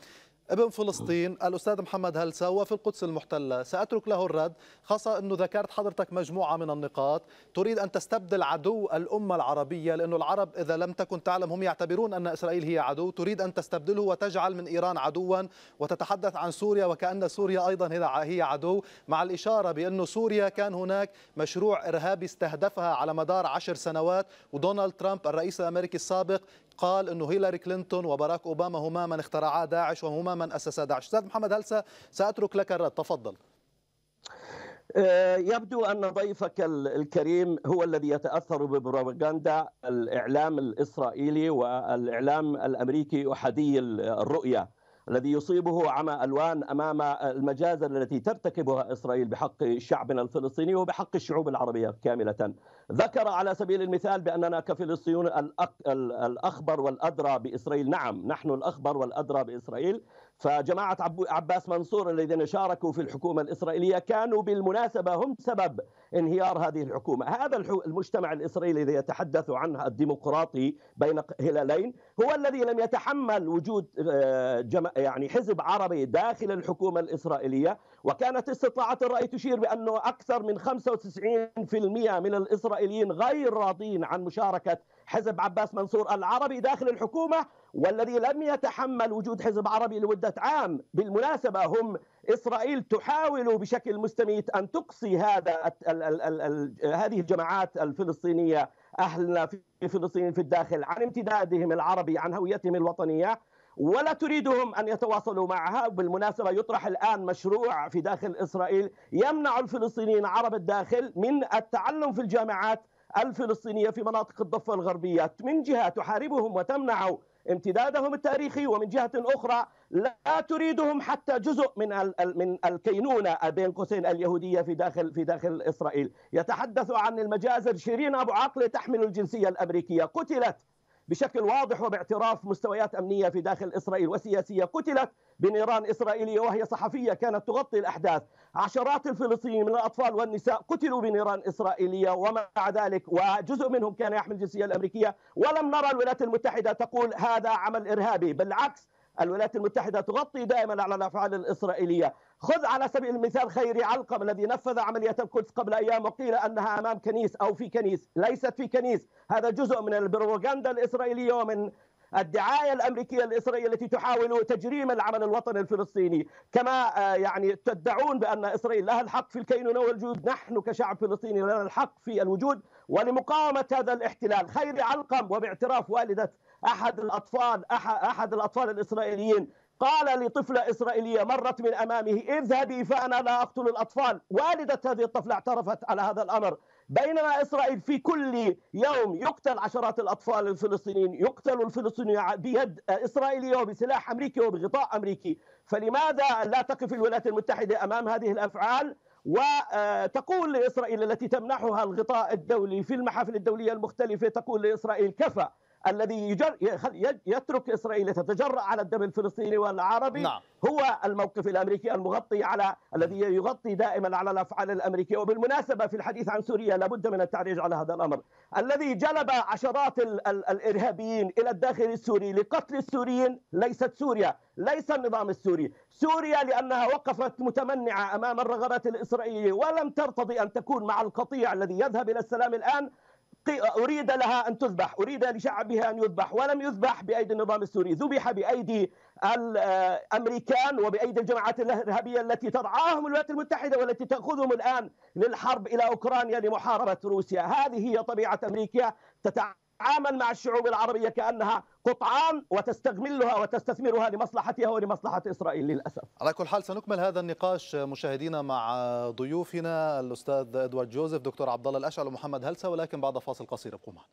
Speaker 1: ابن فلسطين الأستاذ محمد هلسا وفي القدس المحتلة سأترك له الرد خاصة أنه ذكرت حضرتك مجموعة من النقاط تريد أن تستبدل عدو الأمة العربية لأن العرب إذا لم تكن تعلم هم يعتبرون أن إسرائيل هي عدو تريد أن تستبدله وتجعل من إيران عدوا وتتحدث عن سوريا وكأن سوريا أيضا هي عدو مع الإشارة بأن سوريا كان هناك مشروع إرهابي استهدفها على مدار عشر سنوات ودونالد ترامب الرئيس الأمريكي السابق قال انه هيلاري كلينتون وباراك اوباما هما من اخترعا داعش وهما من اسسا داعش استاذ محمد هل ساترك لك الرد تفضل
Speaker 2: آه، يبدو ان ضيفك الكريم هو الذي يتاثر ببروباغندا الاعلام الاسرائيلي والاعلام الامريكي احادي الرؤيه الذي يصيبه عمى الوان امام المجازر التي ترتكبها اسرائيل بحق شعبنا الفلسطيني وبحق الشعوب العربيه كامله. ذكر على سبيل المثال باننا كفلسطينيون الاخبر والادرى باسرائيل، نعم نحن الاخبر والادرى باسرائيل، فجماعة عباس منصور الذين شاركوا في الحكومة الإسرائيلية كانوا بالمناسبة هم سبب انهيار هذه الحكومة هذا المجتمع الإسرائيلي الذي يتحدث عنه الديمقراطي بين هلالين هو الذي لم يتحمل وجود آه، يعني حزب عربي داخل الحكومة الإسرائيلية وكانت استطاعة الرأي تشير بأنه أكثر من 95% من الإسرائيليين غير راضين عن مشاركة حزب عباس منصور العربي داخل الحكومة والذي لم يتحمل وجود حزب عربي لمدة عام بالمناسبة هم إسرائيل تحاول بشكل مستميت أن تقصي هذا الـ الـ الـ الـ هذه الجماعات الفلسطينية أهلنا في فلسطين في الداخل عن امتدادهم العربي عن هويتهم الوطنية ولا تريدهم ان يتواصلوا معها بالمناسبه يطرح الان مشروع في داخل اسرائيل يمنع الفلسطينيين عرب الداخل من التعلم في الجامعات الفلسطينية في مناطق الضفة الغربية من جهة تحاربهم وتمنع امتدادهم التاريخي ومن جهة أخرى لا تريدهم حتى جزء من من الكينونة بين قوسين اليهودية في داخل في داخل إسرائيل يتحدث عن المجازر شيرين أبو عقل تحمل الجنسية الأمريكية قتلت بشكل واضح وباعتراف مستويات امنيه في داخل اسرائيل وسياسيه قتلت بنيران اسرائيليه وهي صحفيه كانت تغطي الاحداث، عشرات الفلسطينيين من الاطفال والنساء قتلوا بنيران اسرائيليه ومع ذلك وجزء منهم كان يحمل الجنسيه الامريكيه ولم نرى الولايات المتحده تقول هذا عمل ارهابي، بالعكس الولايات المتحدة تغطي دائما على الأفعال الإسرائيلية خذ على سبيل المثال خيري علقم الذي نفذ عملية القدس قبل أيام وقيل أنها أمام كنيس أو في كنيس ليست في كنيس هذا جزء من البروباغندا الإسرائيلية ومن الدعايه الامريكيه الاسرائيليه التي تحاول تجريم العمل الوطني الفلسطيني، كما آه، يعني تدعون بان اسرائيل لها الحق في الكينونه والوجود، نحن كشعب فلسطيني لنا الحق في الوجود ولمقاومه هذا الاحتلال، خير علقم وباعتراف والده احد الاطفال احد الاطفال الاسرائيليين قال لطفلة إسرائيلية مرت من أمامه اذهبي فأنا لا أقتل الأطفال والدة هذه الطفلة اعترفت على هذا الأمر بينما إسرائيل في كل يوم يقتل عشرات الأطفال الفلسطينيين يقتل الفلسطينيون بيد إسرائيلية وبسلاح أمريكي وبغطاء أمريكي فلماذا لا تقف الولايات المتحدة أمام هذه الأفعال وتقول لإسرائيل التي تمنحها الغطاء الدولي في المحافل الدولية المختلفة تقول لإسرائيل كفى الذي يجر يترك اسرائيل تتجرا على الدم الفلسطيني والعربي نعم. هو الموقف الامريكي المغطي على الذي يغطي دائما على الافعال الامريكيه وبالمناسبه في الحديث عن سوريا لابد من التعريج على هذا الامر الذي جلب عشرات ال ال الارهابيين الى الداخل السوري لقتل السوريين ليست سوريا ليس النظام السوري سوريا لانها وقفت متمنعه امام الرغبات الاسرائيليه ولم ترتضي ان تكون مع القطيع الذي يذهب الى السلام الان أريد لها أن تذبح أريد لشعبها أن يذبح ولم يذبح بأيدي النظام السوري ذبح بأيدي الأمريكان آه، وبأيدي الجماعات الإرهابية التي ترعاهم الولايات المتحدة والتي تأخذهم الآن للحرب إلى أوكرانيا لمحاربة روسيا هذه هي طبيعة أمريكا تتعامل تتعامل مع الشعوب العربية كأنها قطعان وتستغملها وتستثمرها لمصلحتها ولمصلحة إسرائيل للأسف
Speaker 1: على كل حال سنكمل هذا النقاش مشاهدينا مع ضيوفنا الأستاذ إدوارد جوزيف دكتور عبد الله الأشعل ومحمد هلسة ولكن بعد فاصل قصير ابقوا معنا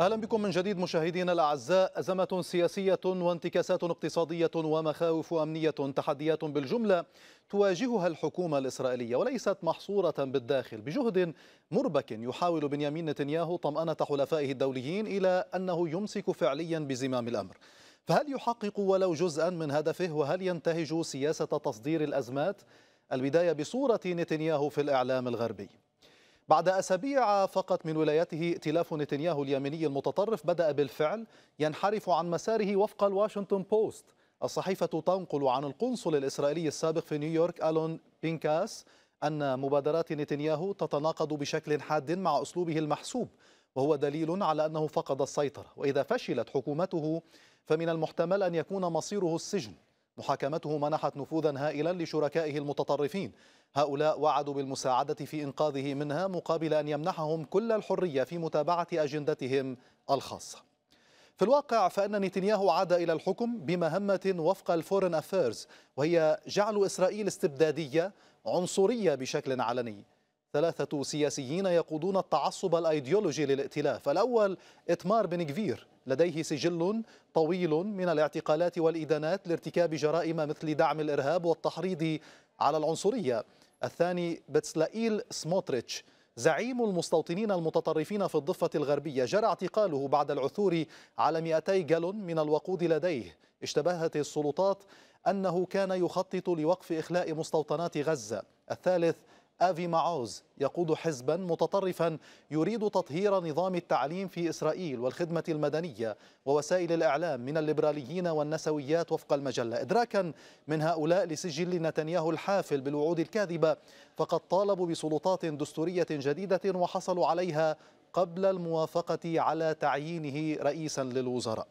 Speaker 1: اهلا بكم من جديد مشاهدينا الاعزاء ازمه سياسيه وانتكاسات اقتصاديه ومخاوف امنيه تحديات بالجمله تواجهها الحكومه الاسرائيليه وليست محصوره بالداخل بجهد مربك يحاول بنيامين نتنياهو طمانه حلفائه الدوليين الى انه يمسك فعليا بزمام الامر فهل يحقق ولو جزءا من هدفه وهل ينتهج سياسه تصدير الازمات البدايه بصوره نتنياهو في الاعلام الغربي بعد أسابيع فقط من ولايته ائتلاف نتنياهو اليميني المتطرف بدأ بالفعل ينحرف عن مساره وفق الواشنطن بوست الصحيفة تنقل عن القنصل الإسرائيلي السابق في نيويورك ألون بينكاس أن مبادرات نتنياهو تتناقض بشكل حاد مع أسلوبه المحسوب وهو دليل على أنه فقد السيطرة وإذا فشلت حكومته فمن المحتمل أن يكون مصيره السجن محاكمته منحت نفوذا هائلا لشركائه المتطرفين هؤلاء وعدوا بالمساعدة في إنقاذه منها مقابل أن يمنحهم كل الحرية في متابعة أجندتهم الخاصة في الواقع فإن نتنياهو عاد إلى الحكم بمهمة وفق الفورن أفيرز وهي جعل إسرائيل استبدادية عنصرية بشكل علني ثلاثة سياسيين يقودون التعصب الأيديولوجي للائتلاف الأول إتمار بن كفير لديه سجل طويل من الاعتقالات والإدانات لارتكاب جرائم مثل دعم الإرهاب والتحريض على العنصرية الثاني بتسلائيل سموتريتش زعيم المستوطنين المتطرفين في الضفة الغربية جرى اعتقاله بعد العثور على 200 جالون من الوقود لديه اشتبهت السلطات أنه كان يخطط لوقف إخلاء مستوطنات غزة الثالث آفي معوز يقود حزبا متطرفا يريد تطهير نظام التعليم في إسرائيل والخدمة المدنية ووسائل الإعلام من الليبراليين والنسويات وفق المجلة إدراكا من هؤلاء لسجل نتنياهو الحافل بالوعود الكاذبة فقد طالبوا بسلطات دستورية جديدة وحصلوا عليها قبل الموافقة على تعيينه رئيسا للوزراء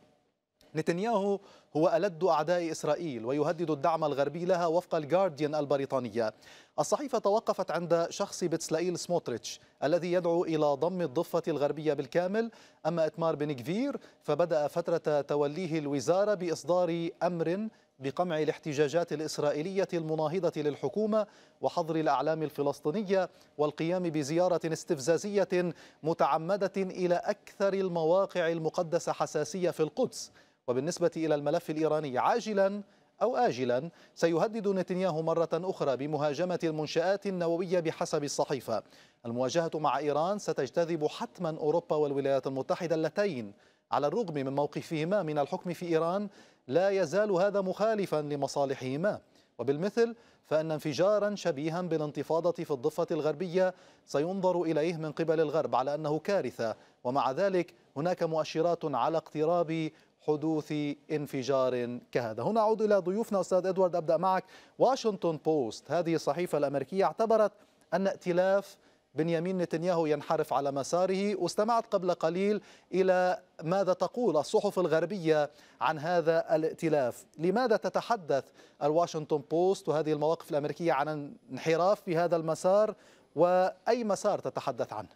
Speaker 1: نتنياهو هو ألد أعداء إسرائيل ويهدد الدعم الغربي لها وفق الجارديان البريطانية الصحيفة توقفت عند شخص بتسلائيل سموتريتش الذي يدعو إلى ضم الضفة الغربية بالكامل أما إتمار بن كفير فبدأ فترة توليه الوزارة بإصدار أمر بقمع الاحتجاجات الإسرائيلية المناهضة للحكومة وحظر الأعلام الفلسطينية والقيام بزيارة استفزازية متعمدة إلى أكثر المواقع المقدسة حساسية في القدس وبالنسبة إلى الملف الإيراني عاجلا أو آجلا سيهدد نتنياهو مرة أخرى بمهاجمة المنشآت النووية بحسب الصحيفة المواجهة مع إيران ستجتذب حتما أوروبا والولايات المتحدة اللتين على الرغم من موقفهما من الحكم في إيران لا يزال هذا مخالفا لمصالحهما وبالمثل فإن انفجارا شبيها بالانتفاضة في الضفة الغربية سينظر إليه من قبل الغرب على أنه كارثة ومع ذلك هناك مؤشرات على اقتراب حدوث انفجار كهذا هنا أعود إلى ضيوفنا أستاذ إدوارد أبدأ معك واشنطن بوست هذه الصحيفة الأمريكية اعتبرت أن ائتلاف بنيامين نتنياهو ينحرف على مساره واستمعت قبل قليل إلى ماذا تقول الصحف الغربية عن هذا الائتلاف لماذا تتحدث الواشنطن بوست وهذه المواقف الأمريكية عن انحراف في هذا المسار وأي مسار تتحدث عنه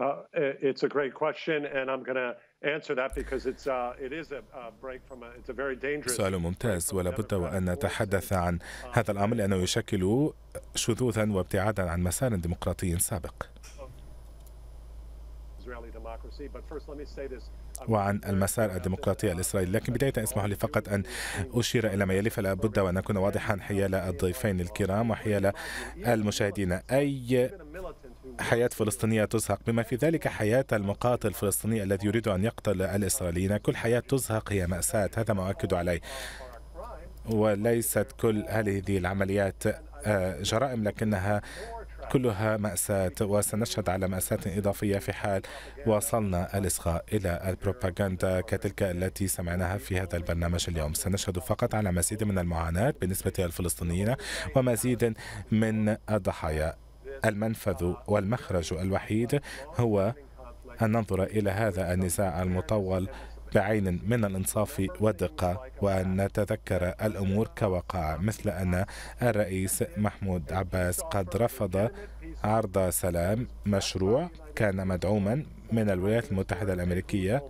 Speaker 3: Uh, it's a great question, and I'm going uh, to سؤال ممتاز ولابد وأن نتحدث عن هذا الأمر لأنه يشكل شذوذا وابتعادا عن مسار ديمقراطي سابق وعن المسار الديمقراطي الإسرائيلي لكن بداية اسمح لي فقط أن أشير إلى ما يلي فلا بد وأن أكون واضحا حيال الضيفين الكرام وحيال المشاهدين أي حياة فلسطينية تزهق بما في ذلك حياة المقاتل الفلسطيني الذي يريد أن يقتل الإسرائيليين كل حياة تزهق هي مأساة هذا ما أؤكد عليه وليست كل هذه العمليات آه، جرائم لكنها كلها مأساة وسنشهد على مأساة إضافية في حال واصلنا الإصغاء إلى البروباغندا كتلك التي سمعناها في هذا البرنامج اليوم سنشهد فقط على مزيد من المعاناة بالنسبة للفلسطينيين ومزيد من الضحايا المنفذ والمخرج الوحيد هو أن ننظر إلى هذا النزاع المطول بعين من الانصاف والدقة وأن نتذكر الأمور كوقع مثل أن الرئيس محمود عباس قد رفض عرض سلام مشروع كان مدعوما من الولايات المتحدة الأمريكية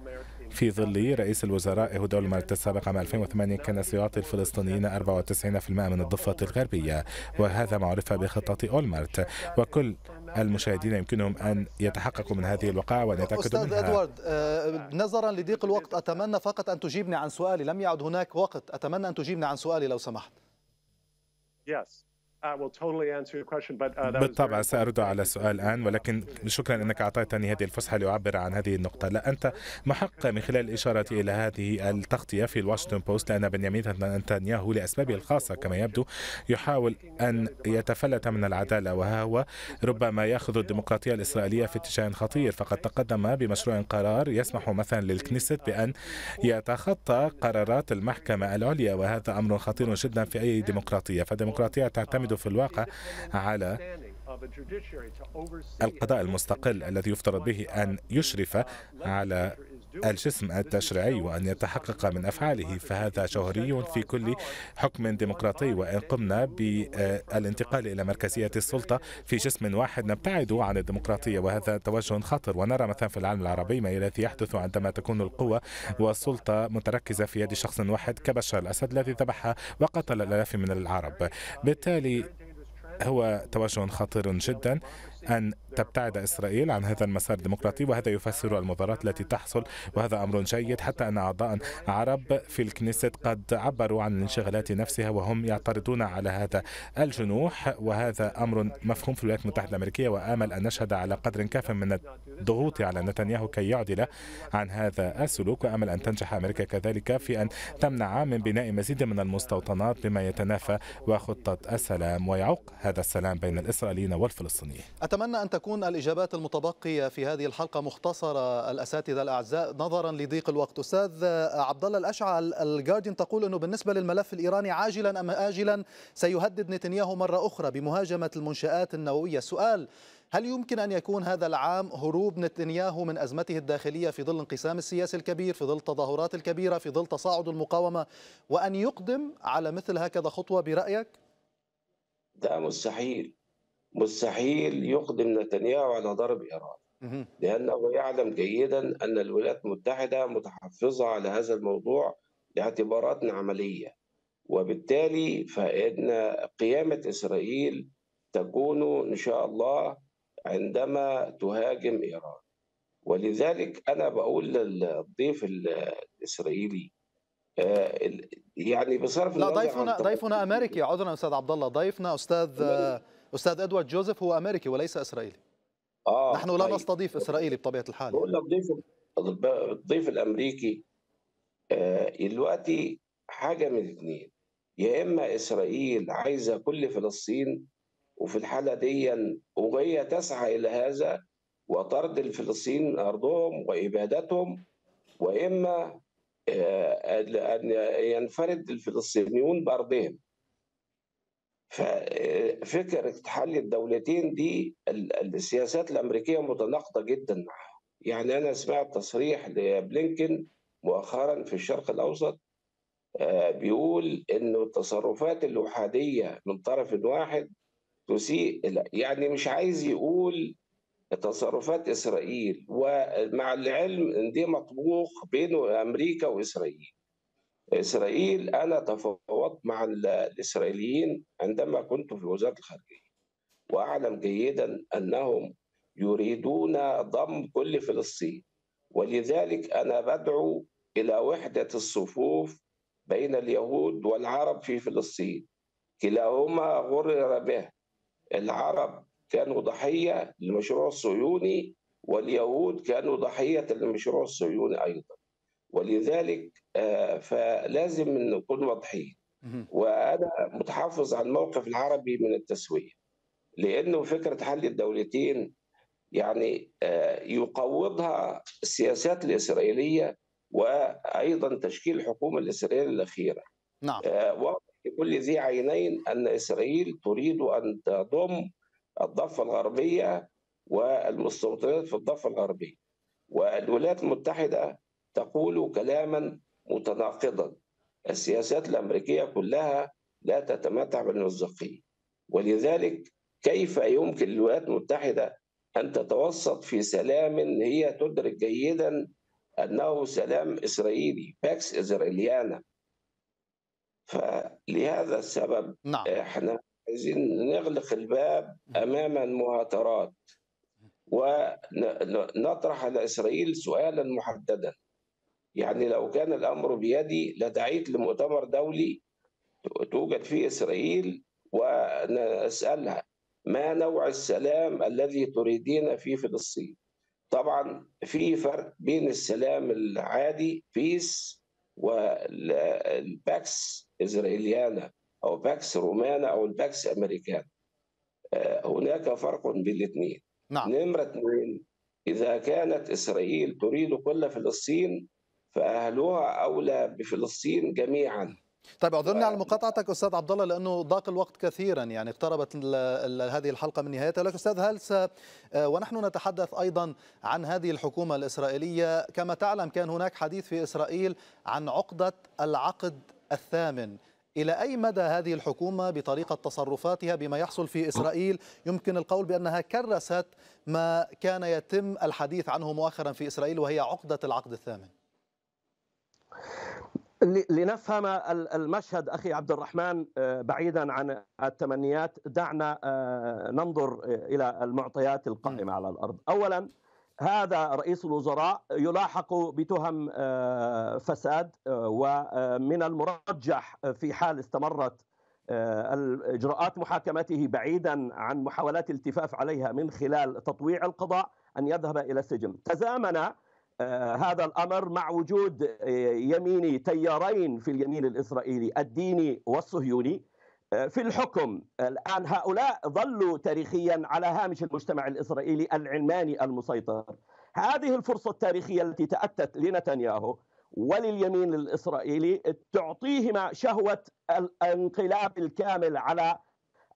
Speaker 3: في ظل رئيس الوزراء ايهود اولمرت السابق عام 2008 كان سيعطي الفلسطينيين 94% من الضفة الغربية وهذا ما عرف بخطة أولمرت وكل المشاهدين يمكنهم أن يتحققوا من هذه الوقائع وأن يتأكدوا منها أستاذ إدوارد
Speaker 1: آه، نظرا لضيق الوقت أتمنى فقط أن تجيبني عن سؤالي لم يعد هناك وقت أتمنى أن تجيبني عن سؤالي لو سمحت
Speaker 3: yes. Uh, بالطبع سأرد على السؤال الآن ولكن شكرا أنك أعطيتني هذه الفسحة لأعبر عن هذه النقطة لا أنت محق من خلال الإشارة إلى هذه التغطية في الواشنطن بوست لأن بنيامين نتنياهو لأسبابه الخاصة كما يبدو يحاول أن يتفلت من العدالة وهو ربما يأخذ الديمقراطية الإسرائيلية في اتجاه خطير فقد تقدم بمشروع قرار يسمح مثلا للكنيست بأن يتخطى قرارات المحكمة العليا وهذا أمر خطير جدا في أي ديمقراطية فالديمقراطية تعتمد يعتمد في الواقع على القضاء المستقل الذي يفترض به أن يشرف على الجسم التشريعي وأن يتحقق من أفعاله فهذا جوهري في كل حكم ديمقراطي وإن قمنا بالانتقال إلى مركزية السلطة في جسم واحد نبتعد عن الديمقراطية وهذا توجه خطر ونرى مثلا في العالم العربي ما الذي يحدث عندما تكون القوة والسلطة متركزة في يد شخص واحد كبشار الأسد الذي ذبح وقتل الآلاف من العرب بالتالي هو توجه خطير جدا أن تبتعد إسرائيل عن هذا المسار الديمقراطي وهذا يفسر المظاهرات التي تحصل وهذا أمر جيد حتى أن أعضاء عرب في الكنيسة قد عبروا عن الانشغالات نفسها وهم يعترضون على هذا الجنوح وهذا أمر مفهوم في الولايات المتحدة الأمريكية وآمل أن نشهد على قدر كاف من الضغوط على نتنياهو كي يعدل عن هذا السلوك وآمل أن تنجح أمريكا كذلك في أن تمنع من بناء مزيد من المستوطنات بما يتنافى وخطة السلام ويعوق هذا السلام بين الإسرائيليين والفلسطينيين
Speaker 1: أتمنى أن تكون تكون الإجابات المتبقية في هذه الحلقة مختصرة الأساتذة الأعزاء نظرا لضيق الوقت أستاذ عبد الله الأشعل الجارديان تقول أنه بالنسبة للملف الإيراني عاجلا أم آجلا سيهدد نتنياهو مرة أخرى بمهاجمة المنشآت النووية سؤال هل يمكن أن يكون هذا العام هروب نتنياهو من أزمته الداخلية في ظل انقسام السياسي الكبير في ظل التظاهرات الكبيرة في ظل تصاعد المقاومة وأن يقدم على مثل هكذا خطوة برأيك؟
Speaker 4: ده مستحيل مستحيل يقدم نتنياهو على ضرب إيران لأنه يعلم جيدا أن الولايات المتحدة متحفظة على هذا الموضوع لاعتبارات عملية وبالتالي فإن قيامة إسرائيل تكون إن شاء الله عندما تهاجم إيران ولذلك أنا بقول للضيف الإسرائيلي آه، يعني بصرف لا ضيفنا ضيفنا
Speaker 1: امريكي عذرا استاذ عبد الله ضيفنا استاذ استاذ ادوارد جوزيف هو امريكي وليس اسرائيلي آه نحن لا طيب. نستضيف اسرائيلي بطبيعه الحال بقول لك ضيف
Speaker 4: الضيف الامريكي دلوقتي آه، حاجه من الاثنين يا اما اسرائيل عايزه كل فلسطين وفي الحاله دي وهي تسعى الى هذا وطرد الفلسطينيين من ارضهم وابادتهم واما آه، ان ينفرد الفلسطينيون بارضهم ففكرة حل الدولتين دي السياسات الأمريكية متناقضة جدا معها يعني أنا سمعت تصريح لبلينكن مؤخرا في الشرق الأوسط آه، بيقول انه التصرفات الوحاديه من طرف واحد تسيء يعني مش عايز يقول تصرفات اسرائيل ومع العلم ان دي مطبوخ بين امريكا واسرائيل إسرائيل أنا تفاوضت مع الإسرائيليين عندما كنت في وزارة الخارجية وأعلم جيدا أنهم يريدون ضم كل فلسطين ولذلك أنا بدعو إلى وحدة الصفوف بين اليهود والعرب في فلسطين كلاهما غرر به العرب كانوا ضحية للمشروع الصهيوني واليهود كانوا ضحية للمشروع الصهيوني أيضا ولذلك آه، فلازم نكون واضحين وانا متحفظ على الموقف العربي من التسويه لانه فكره حل الدولتين يعني آه، يقوضها السياسات الاسرائيليه وايضا تشكيل الحكومه الاسرائيليه الاخيره نعم لكل آه، ذي عينين ان اسرائيل تريد ان تضم الضفه الغربيه والمستوطنات في الضفه الغربيه والولايات المتحده تقول كلاما متناقضا السياسات الأمريكية كلها لا تتمتع بالمصداقية ولذلك كيف يمكن للولايات المتحدة أن تتوسط في سلام هي تدرك جيدا أنه سلام إسرائيلي باكس إسرائيليانا فلهذا السبب نعم. احنا عايزين نغلق الباب أمام المهاترات ونطرح على إسرائيل سؤالا محددا يعني لو كان الأمر بيدي لدعيت لمؤتمر دولي توجد فيه إسرائيل ونسألها ما نوع السلام الذي تريدين في فلسطين طبعا في فرق بين السلام العادي بيس والباكس اسرائيليانا أو باكس رومانا أو الباكس امريكان آه، هناك فرق بين الاثنين نعم. نمرة اثنين إذا كانت إسرائيل تريد كل فلسطين فاهلها اولى بفلسطين جميعا
Speaker 1: طيب اعذرني على مقاطعتك استاذ عبد الله لانه ضاق الوقت كثيرا يعني اقتربت هذه الحلقه من نهايتها لكن استاذ هل س آه، ونحن نتحدث ايضا عن هذه الحكومه الاسرائيليه كما تعلم كان هناك حديث في اسرائيل عن عقده العقد الثامن الى اي مدى هذه الحكومه بطريقه تصرفاتها بما يحصل في اسرائيل يمكن القول بانها كرست ما كان يتم الحديث عنه مؤخرا في اسرائيل وهي عقده العقد الثامن لنفهم المشهد اخي عبد الرحمن آه،
Speaker 2: بعيدا عن التمنيات دعنا آه، ننظر الى المعطيات القائمه على الارض. اولا هذا رئيس الوزراء يلاحق بتهم آه، فساد ومن المرجح في حال استمرت اجراءات محاكمته بعيدا عن محاولات التفاف عليها من خلال تطويع القضاء ان يذهب الى السجن. تزامن آه، هذا الامر مع وجود آه، يميني تيارين في اليمين الاسرائيلي الديني والصهيوني آه، في الحكم الان هؤلاء ظلوا تاريخيا على هامش المجتمع الاسرائيلي العلماني المسيطر هذه الفرصه التاريخيه التي تاتت لنتنياهو ولليمين الاسرائيلي تعطيهما شهوه الانقلاب الكامل على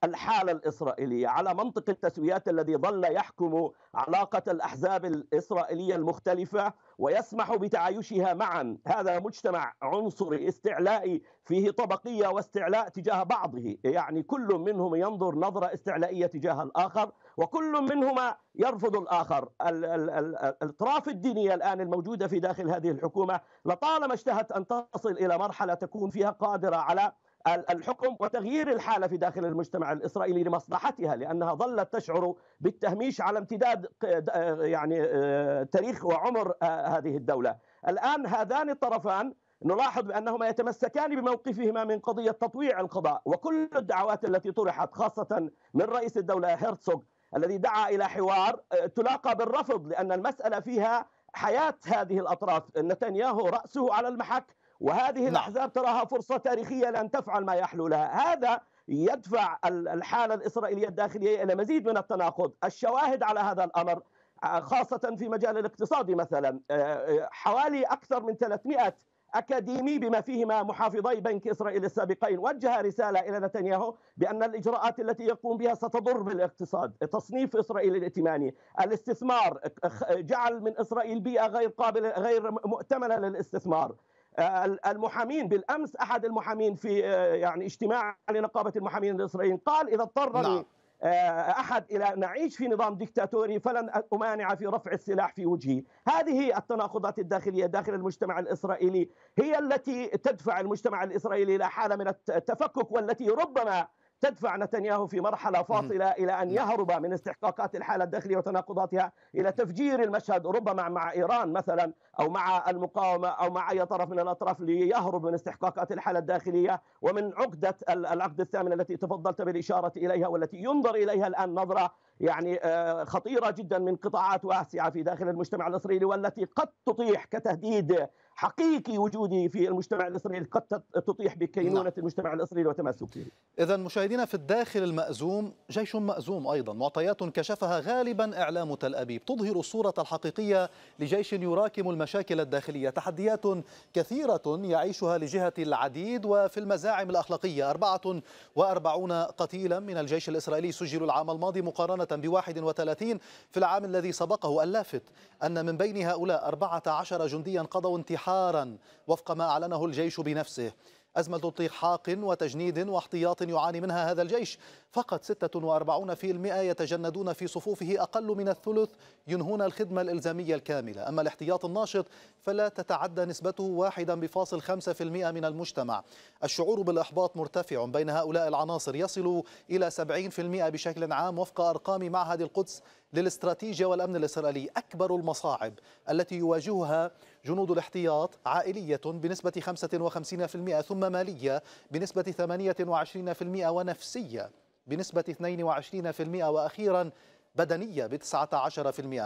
Speaker 2: الحالة الإسرائيلية على منطق التسويات الذي ظل يحكم علاقة الأحزاب الإسرائيلية المختلفة ويسمح بتعايشها معا هذا مجتمع عنصري استعلائي فيه طبقية واستعلاء تجاه بعضه يعني كل منهم ينظر نظرة استعلائية تجاه الآخر وكل منهما يرفض الآخر الأطراف الدينية الآن الموجودة في داخل هذه الحكومة لطالما اشتهت أن تصل إلى مرحلة تكون فيها قادرة على الحكم وتغيير الحالة في داخل المجتمع الإسرائيلي لمصلحتها لأنها ظلت تشعر بالتهميش على امتداد آه، يعني آه، تاريخ وعمر آه، هذه الدولة الآن هذان الطرفان نلاحظ بأنهما يتمسكان بموقفهما من قضية تطويع القضاء وكل الدعوات التي طرحت خاصة من رئيس الدولة هرتسوغ الذي دعا إلى حوار تلاقى بالرفض لأن المسألة فيها حياة هذه الأطراف نتنياهو رأسه على المحك وهذه نعم. الأحزاب تراها فرصة تاريخية لأن تفعل ما يحلو لها هذا يدفع الحالة الإسرائيلية الداخلية إلى مزيد من التناقض الشواهد على هذا الأمر آه، خاصة في مجال الاقتصادي مثلا آه، آه، حوالي أكثر من 300 أكاديمي بما فيهما محافظي بنك إسرائيل السابقين وجه رسالة إلى نتنياهو بأن الإجراءات التي يقوم بها ستضر بالاقتصاد تصنيف إسرائيل الائتماني الاستثمار جعل من إسرائيل بيئة غير قابلة غير مؤتمنة للاستثمار آه، المحامين بالامس احد المحامين في آه، يعني اجتماع لنقابه المحامين الاسرائيليين قال اذا اضطرني نعم. آه، احد الى ان اعيش في نظام ديكتاتوري فلن امانع في رفع السلاح في وجهي، هذه التناقضات الداخليه داخل المجتمع الاسرائيلي هي التي تدفع المجتمع الاسرائيلي الى حاله من التفكك والتي ربما تدفع نتنياهو في مرحله فاصله الى ان يهرب من استحقاقات الحاله الداخليه وتناقضاتها الى تفجير المشهد ربما مع ايران مثلا او مع المقاومه او مع اي طرف من الاطراف ليهرب من استحقاقات الحاله الداخليه ومن عقده العقد الثامن التي تفضلت بالاشاره اليها والتي ينظر اليها الان نظره يعني آه، خطيرة جدا من قطاعات واسعة في داخل المجتمع الإسرائيلي والتي قد تطيح كتهديد
Speaker 1: حقيقي وجودي في المجتمع الإسرائيلي قد تطيح بكينونة نعم. المجتمع الإسرائيلي وتماسكه إذا مشاهدينا في الداخل المأزوم جيش مأزوم أيضا معطيات كشفها غالبا إعلام تل أبيب تظهر الصورة الحقيقية لجيش يراكم المشاكل الداخلية تحديات كثيرة يعيشها لجهة العديد وفي المزاعم الأخلاقية 44 قتيلا من الجيش الإسرائيلي سجلوا العام الماضي مقارنة بواحد وثلاثين في العام الذي سبقه اللافت أن من بين هؤلاء أربعة عشر جنديا قضوا انتحارا وفق ما أعلنه الجيش بنفسه أزمة حاق وتجنيد واحتياط يعاني منها هذا الجيش فقط 46% يتجندون في صفوفه أقل من الثلث ينهون الخدمة الإلزامية الكاملة أما الاحتياط الناشط فلا تتعدى نسبته 1.5% من المجتمع الشعور بالإحباط مرتفع بين هؤلاء العناصر يصل إلى 70% بشكل عام وفق أرقام معهد القدس للاستراتيجية والأمن الإسرائيلي أكبر المصاعب التي يواجهها جنود الاحتياط عائلية بنسبة 55% ثم مالية بنسبة 28% ونفسية بنسبة 22% وأخيرا بدنية ب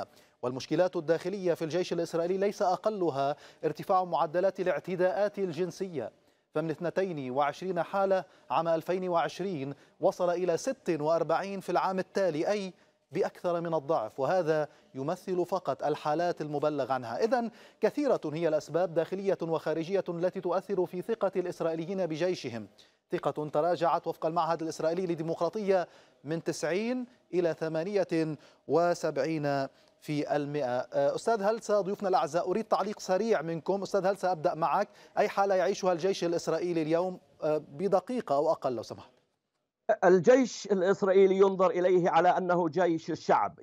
Speaker 1: 19% والمشكلات الداخلية في الجيش الإسرائيلي ليس أقلها ارتفاع معدلات الاعتداءات الجنسية فمن 22 حالة عام 2020 وصل إلى 46 في العام التالي أي بأكثر من الضعف وهذا يمثل فقط الحالات المبلغ عنها إذا كثيرة هي الأسباب داخلية وخارجية التي تؤثر في ثقة الإسرائيليين بجيشهم ثقة تراجعت وفق المعهد الإسرائيلي للديمقراطية من 90 إلى 78 في المئة آه، أستاذ هلسة ضيوفنا الأعزاء أريد تعليق سريع منكم أستاذ هلسة أبدأ معك أي حالة يعيشها الجيش الإسرائيلي اليوم آه، بدقيقة أو أقل لو سمحت
Speaker 2: الجيش الاسرائيلي ينظر اليه على انه جيش الشعب،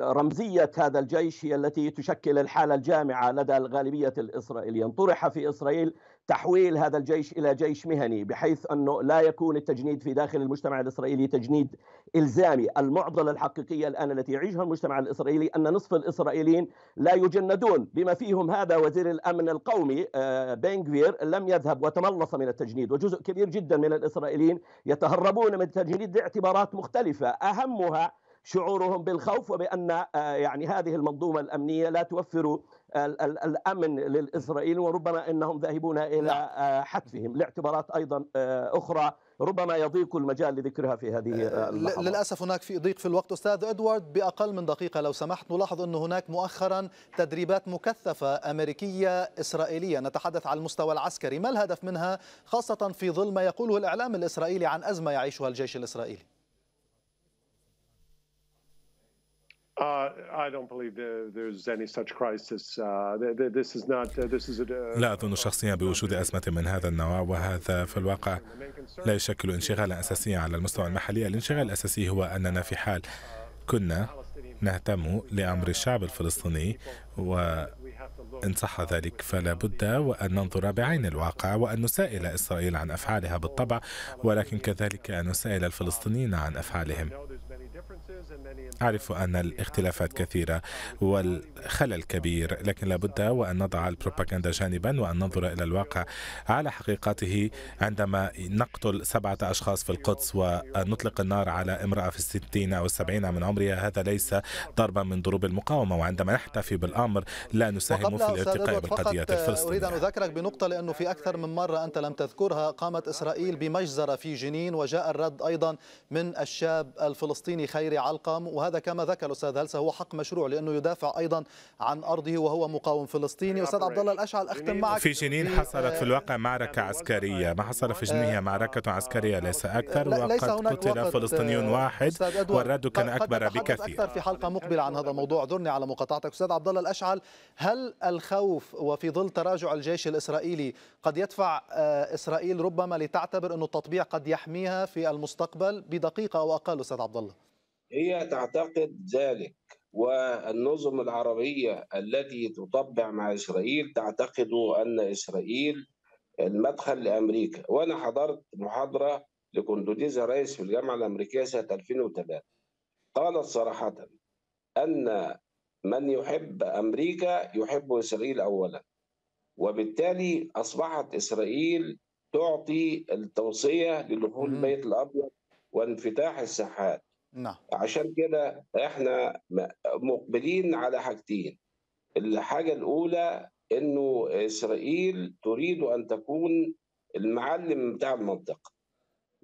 Speaker 2: رمزيه هذا الجيش هي التي تشكل الحاله الجامعه لدى الغالبيه الاسرائيليه، طرح في اسرائيل تحويل هذا الجيش الى جيش مهني بحيث انه لا يكون التجنيد في داخل المجتمع الاسرائيلي تجنيد الزامي، المعضله الحقيقيه الان التي يعيشها المجتمع الاسرائيلي ان نصف الاسرائيليين لا يجندون بما فيهم هذا وزير الامن القومي آه، بينغفير لم يذهب وتملص من التجنيد وجزء كبير جدا من الاسرائيليين يتهربون من التجنيد لاعتبارات مختلفه اهمها شعورهم بالخوف وبان آه، يعني هذه المنظومه الامنيه لا توفر آه، الامن للاسرائيليين وربما انهم ذاهبون الى نعم. آه، حتفهم لاعتبارات ايضا اخرى ربما يضيق المجال لذكرها في هذه اللحظة. للاسف
Speaker 1: هناك في ضيق في الوقت استاذ ادوارد باقل من دقيقه لو سمحت نلاحظ انه هناك مؤخرا تدريبات مكثفه امريكيه اسرائيليه نتحدث على المستوى العسكري ما الهدف منها خاصه في ظل ما يقوله الاعلام الاسرائيلي عن ازمه يعيشها الجيش الاسرائيلي
Speaker 3: Uh, uh, uh, لا أظن شخصيا بوجود أزمة من هذا النوع وهذا في الواقع لا يشكل انشغالا أساسيا على المستوى المحلي. الانشغال الأساسي هو أننا في حال كنا نهتم لأمر الشعب الفلسطيني و إن صح ذلك فلا بد وأن ننظر بعين الواقع وأن نسائل إسرائيل عن أفعالها بالطبع ولكن كذلك أن نسائل الفلسطينيين عن أفعالهم أعرف أن الاختلافات كثيرة والخلل كبير لكن لابد وأن نضع البروباغندا جانبا وأن ننظر إلى الواقع على حقيقته عندما نقتل سبعة أشخاص في القدس ونطلق النار على امرأة في الستين أو السبعين من عمرها هذا ليس ضربا من ضروب المقاومة وعندما نحتفي بالأمر لا نساهم في الارتقاء بالقضية الفلسطينية آه، أريد أن
Speaker 1: أذكرك بنقطة لأنه في أكثر من مرة أنت لم تذكرها قامت إسرائيل بمجزرة في جنين وجاء الرد أيضا من الشاب الفلسطيني خيري علق القام وهذا كما ذكر الأستاذ هلسة هو حق مشروع لأنه يدافع أيضا عن أرضه وهو مقاوم فلسطيني أستاذ عبد الله الأشعل أختم معك في جنين حصلت في
Speaker 3: الواقع معركة عسكرية ما حصل في جنين هي آه. معركة عسكرية ليس أكثر وقد قتل فلسطيني آه، واحد والرد كان أكبر بكثير
Speaker 1: أكثر في حلقة مقبلة عن هذا الموضوع اعذرني على مقاطعتك أستاذ عبد الله الأشعل هل الخوف وفي ظل تراجع الجيش الإسرائيلي قد يدفع آه، إسرائيل ربما لتعتبر انه التطبيع قد يحميها في المستقبل بدقيقة أو أقل أستاذ عبد الله
Speaker 4: هي تعتقد ذلك والنظم العربية التي تطبع مع إسرائيل تعتقد أن إسرائيل المدخل لأمريكا وأنا حضرت محاضرة لكوندوليزا رايس في الجامعة الأمريكية سنة 2003 قالت صراحة أن من يحب أمريكا يحب إسرائيل أولا وبالتالي أصبحت إسرائيل تعطي التوصية لدخول البيت الأبيض وانفتاح الساحات نعم عشان كده احنا مقبلين على حاجتين الحاجه الاولى انه اسرائيل تريد ان تكون المعلم بتاع المنطقه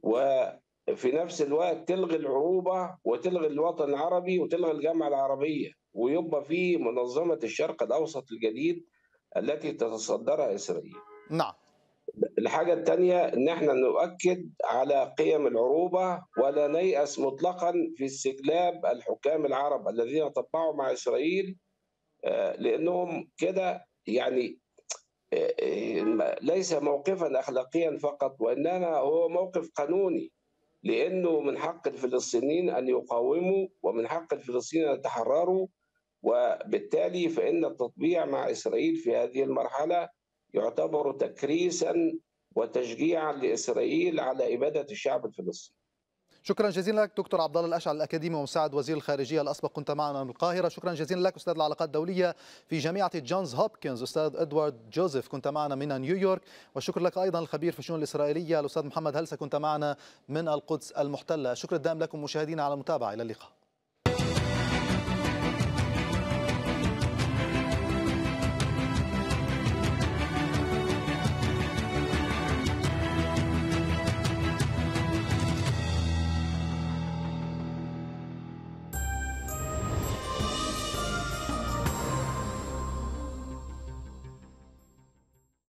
Speaker 4: وفي نفس الوقت تلغي العروبه وتلغي الوطن العربي وتلغي الجامعه العربيه ويبقى في منظمه الشرق الاوسط الجديد التي تتصدرها اسرائيل نعم الحاجة الثانية إن إحنا نؤكد على قيم العروبة ولا نيأس مطلقا في استجلاب الحكام العرب الذين طبعوا مع إسرائيل آه، لأنهم كده يعني آه، آه، ليس موقفا أخلاقيا فقط وإنما هو موقف قانوني لأنه من حق الفلسطينيين أن يقاوموا ومن حق الفلسطينيين أن يتحرروا وبالتالي فإن التطبيع مع إسرائيل في هذه المرحلة يعتبر تكريسا وتشجيعا لاسرائيل على اباده الشعب الفلسطيني.
Speaker 1: شكرا جزيلا لك دكتور عبد الله الاشعل الاكاديمي ومساعد وزير الخارجيه الاسبق كنت معنا من القاهره، شكرا جزيلا لك استاذ العلاقات الدوليه في جامعه جونز هوبكنز استاذ ادوارد جوزيف كنت معنا من نيويورك، وشكرا لك ايضا الخبير في الشؤون الاسرائيليه الاستاذ محمد هلسه كنت معنا من القدس المحتله، شكرا الدائم لكم مشاهدينا على المتابعه الى اللقاء.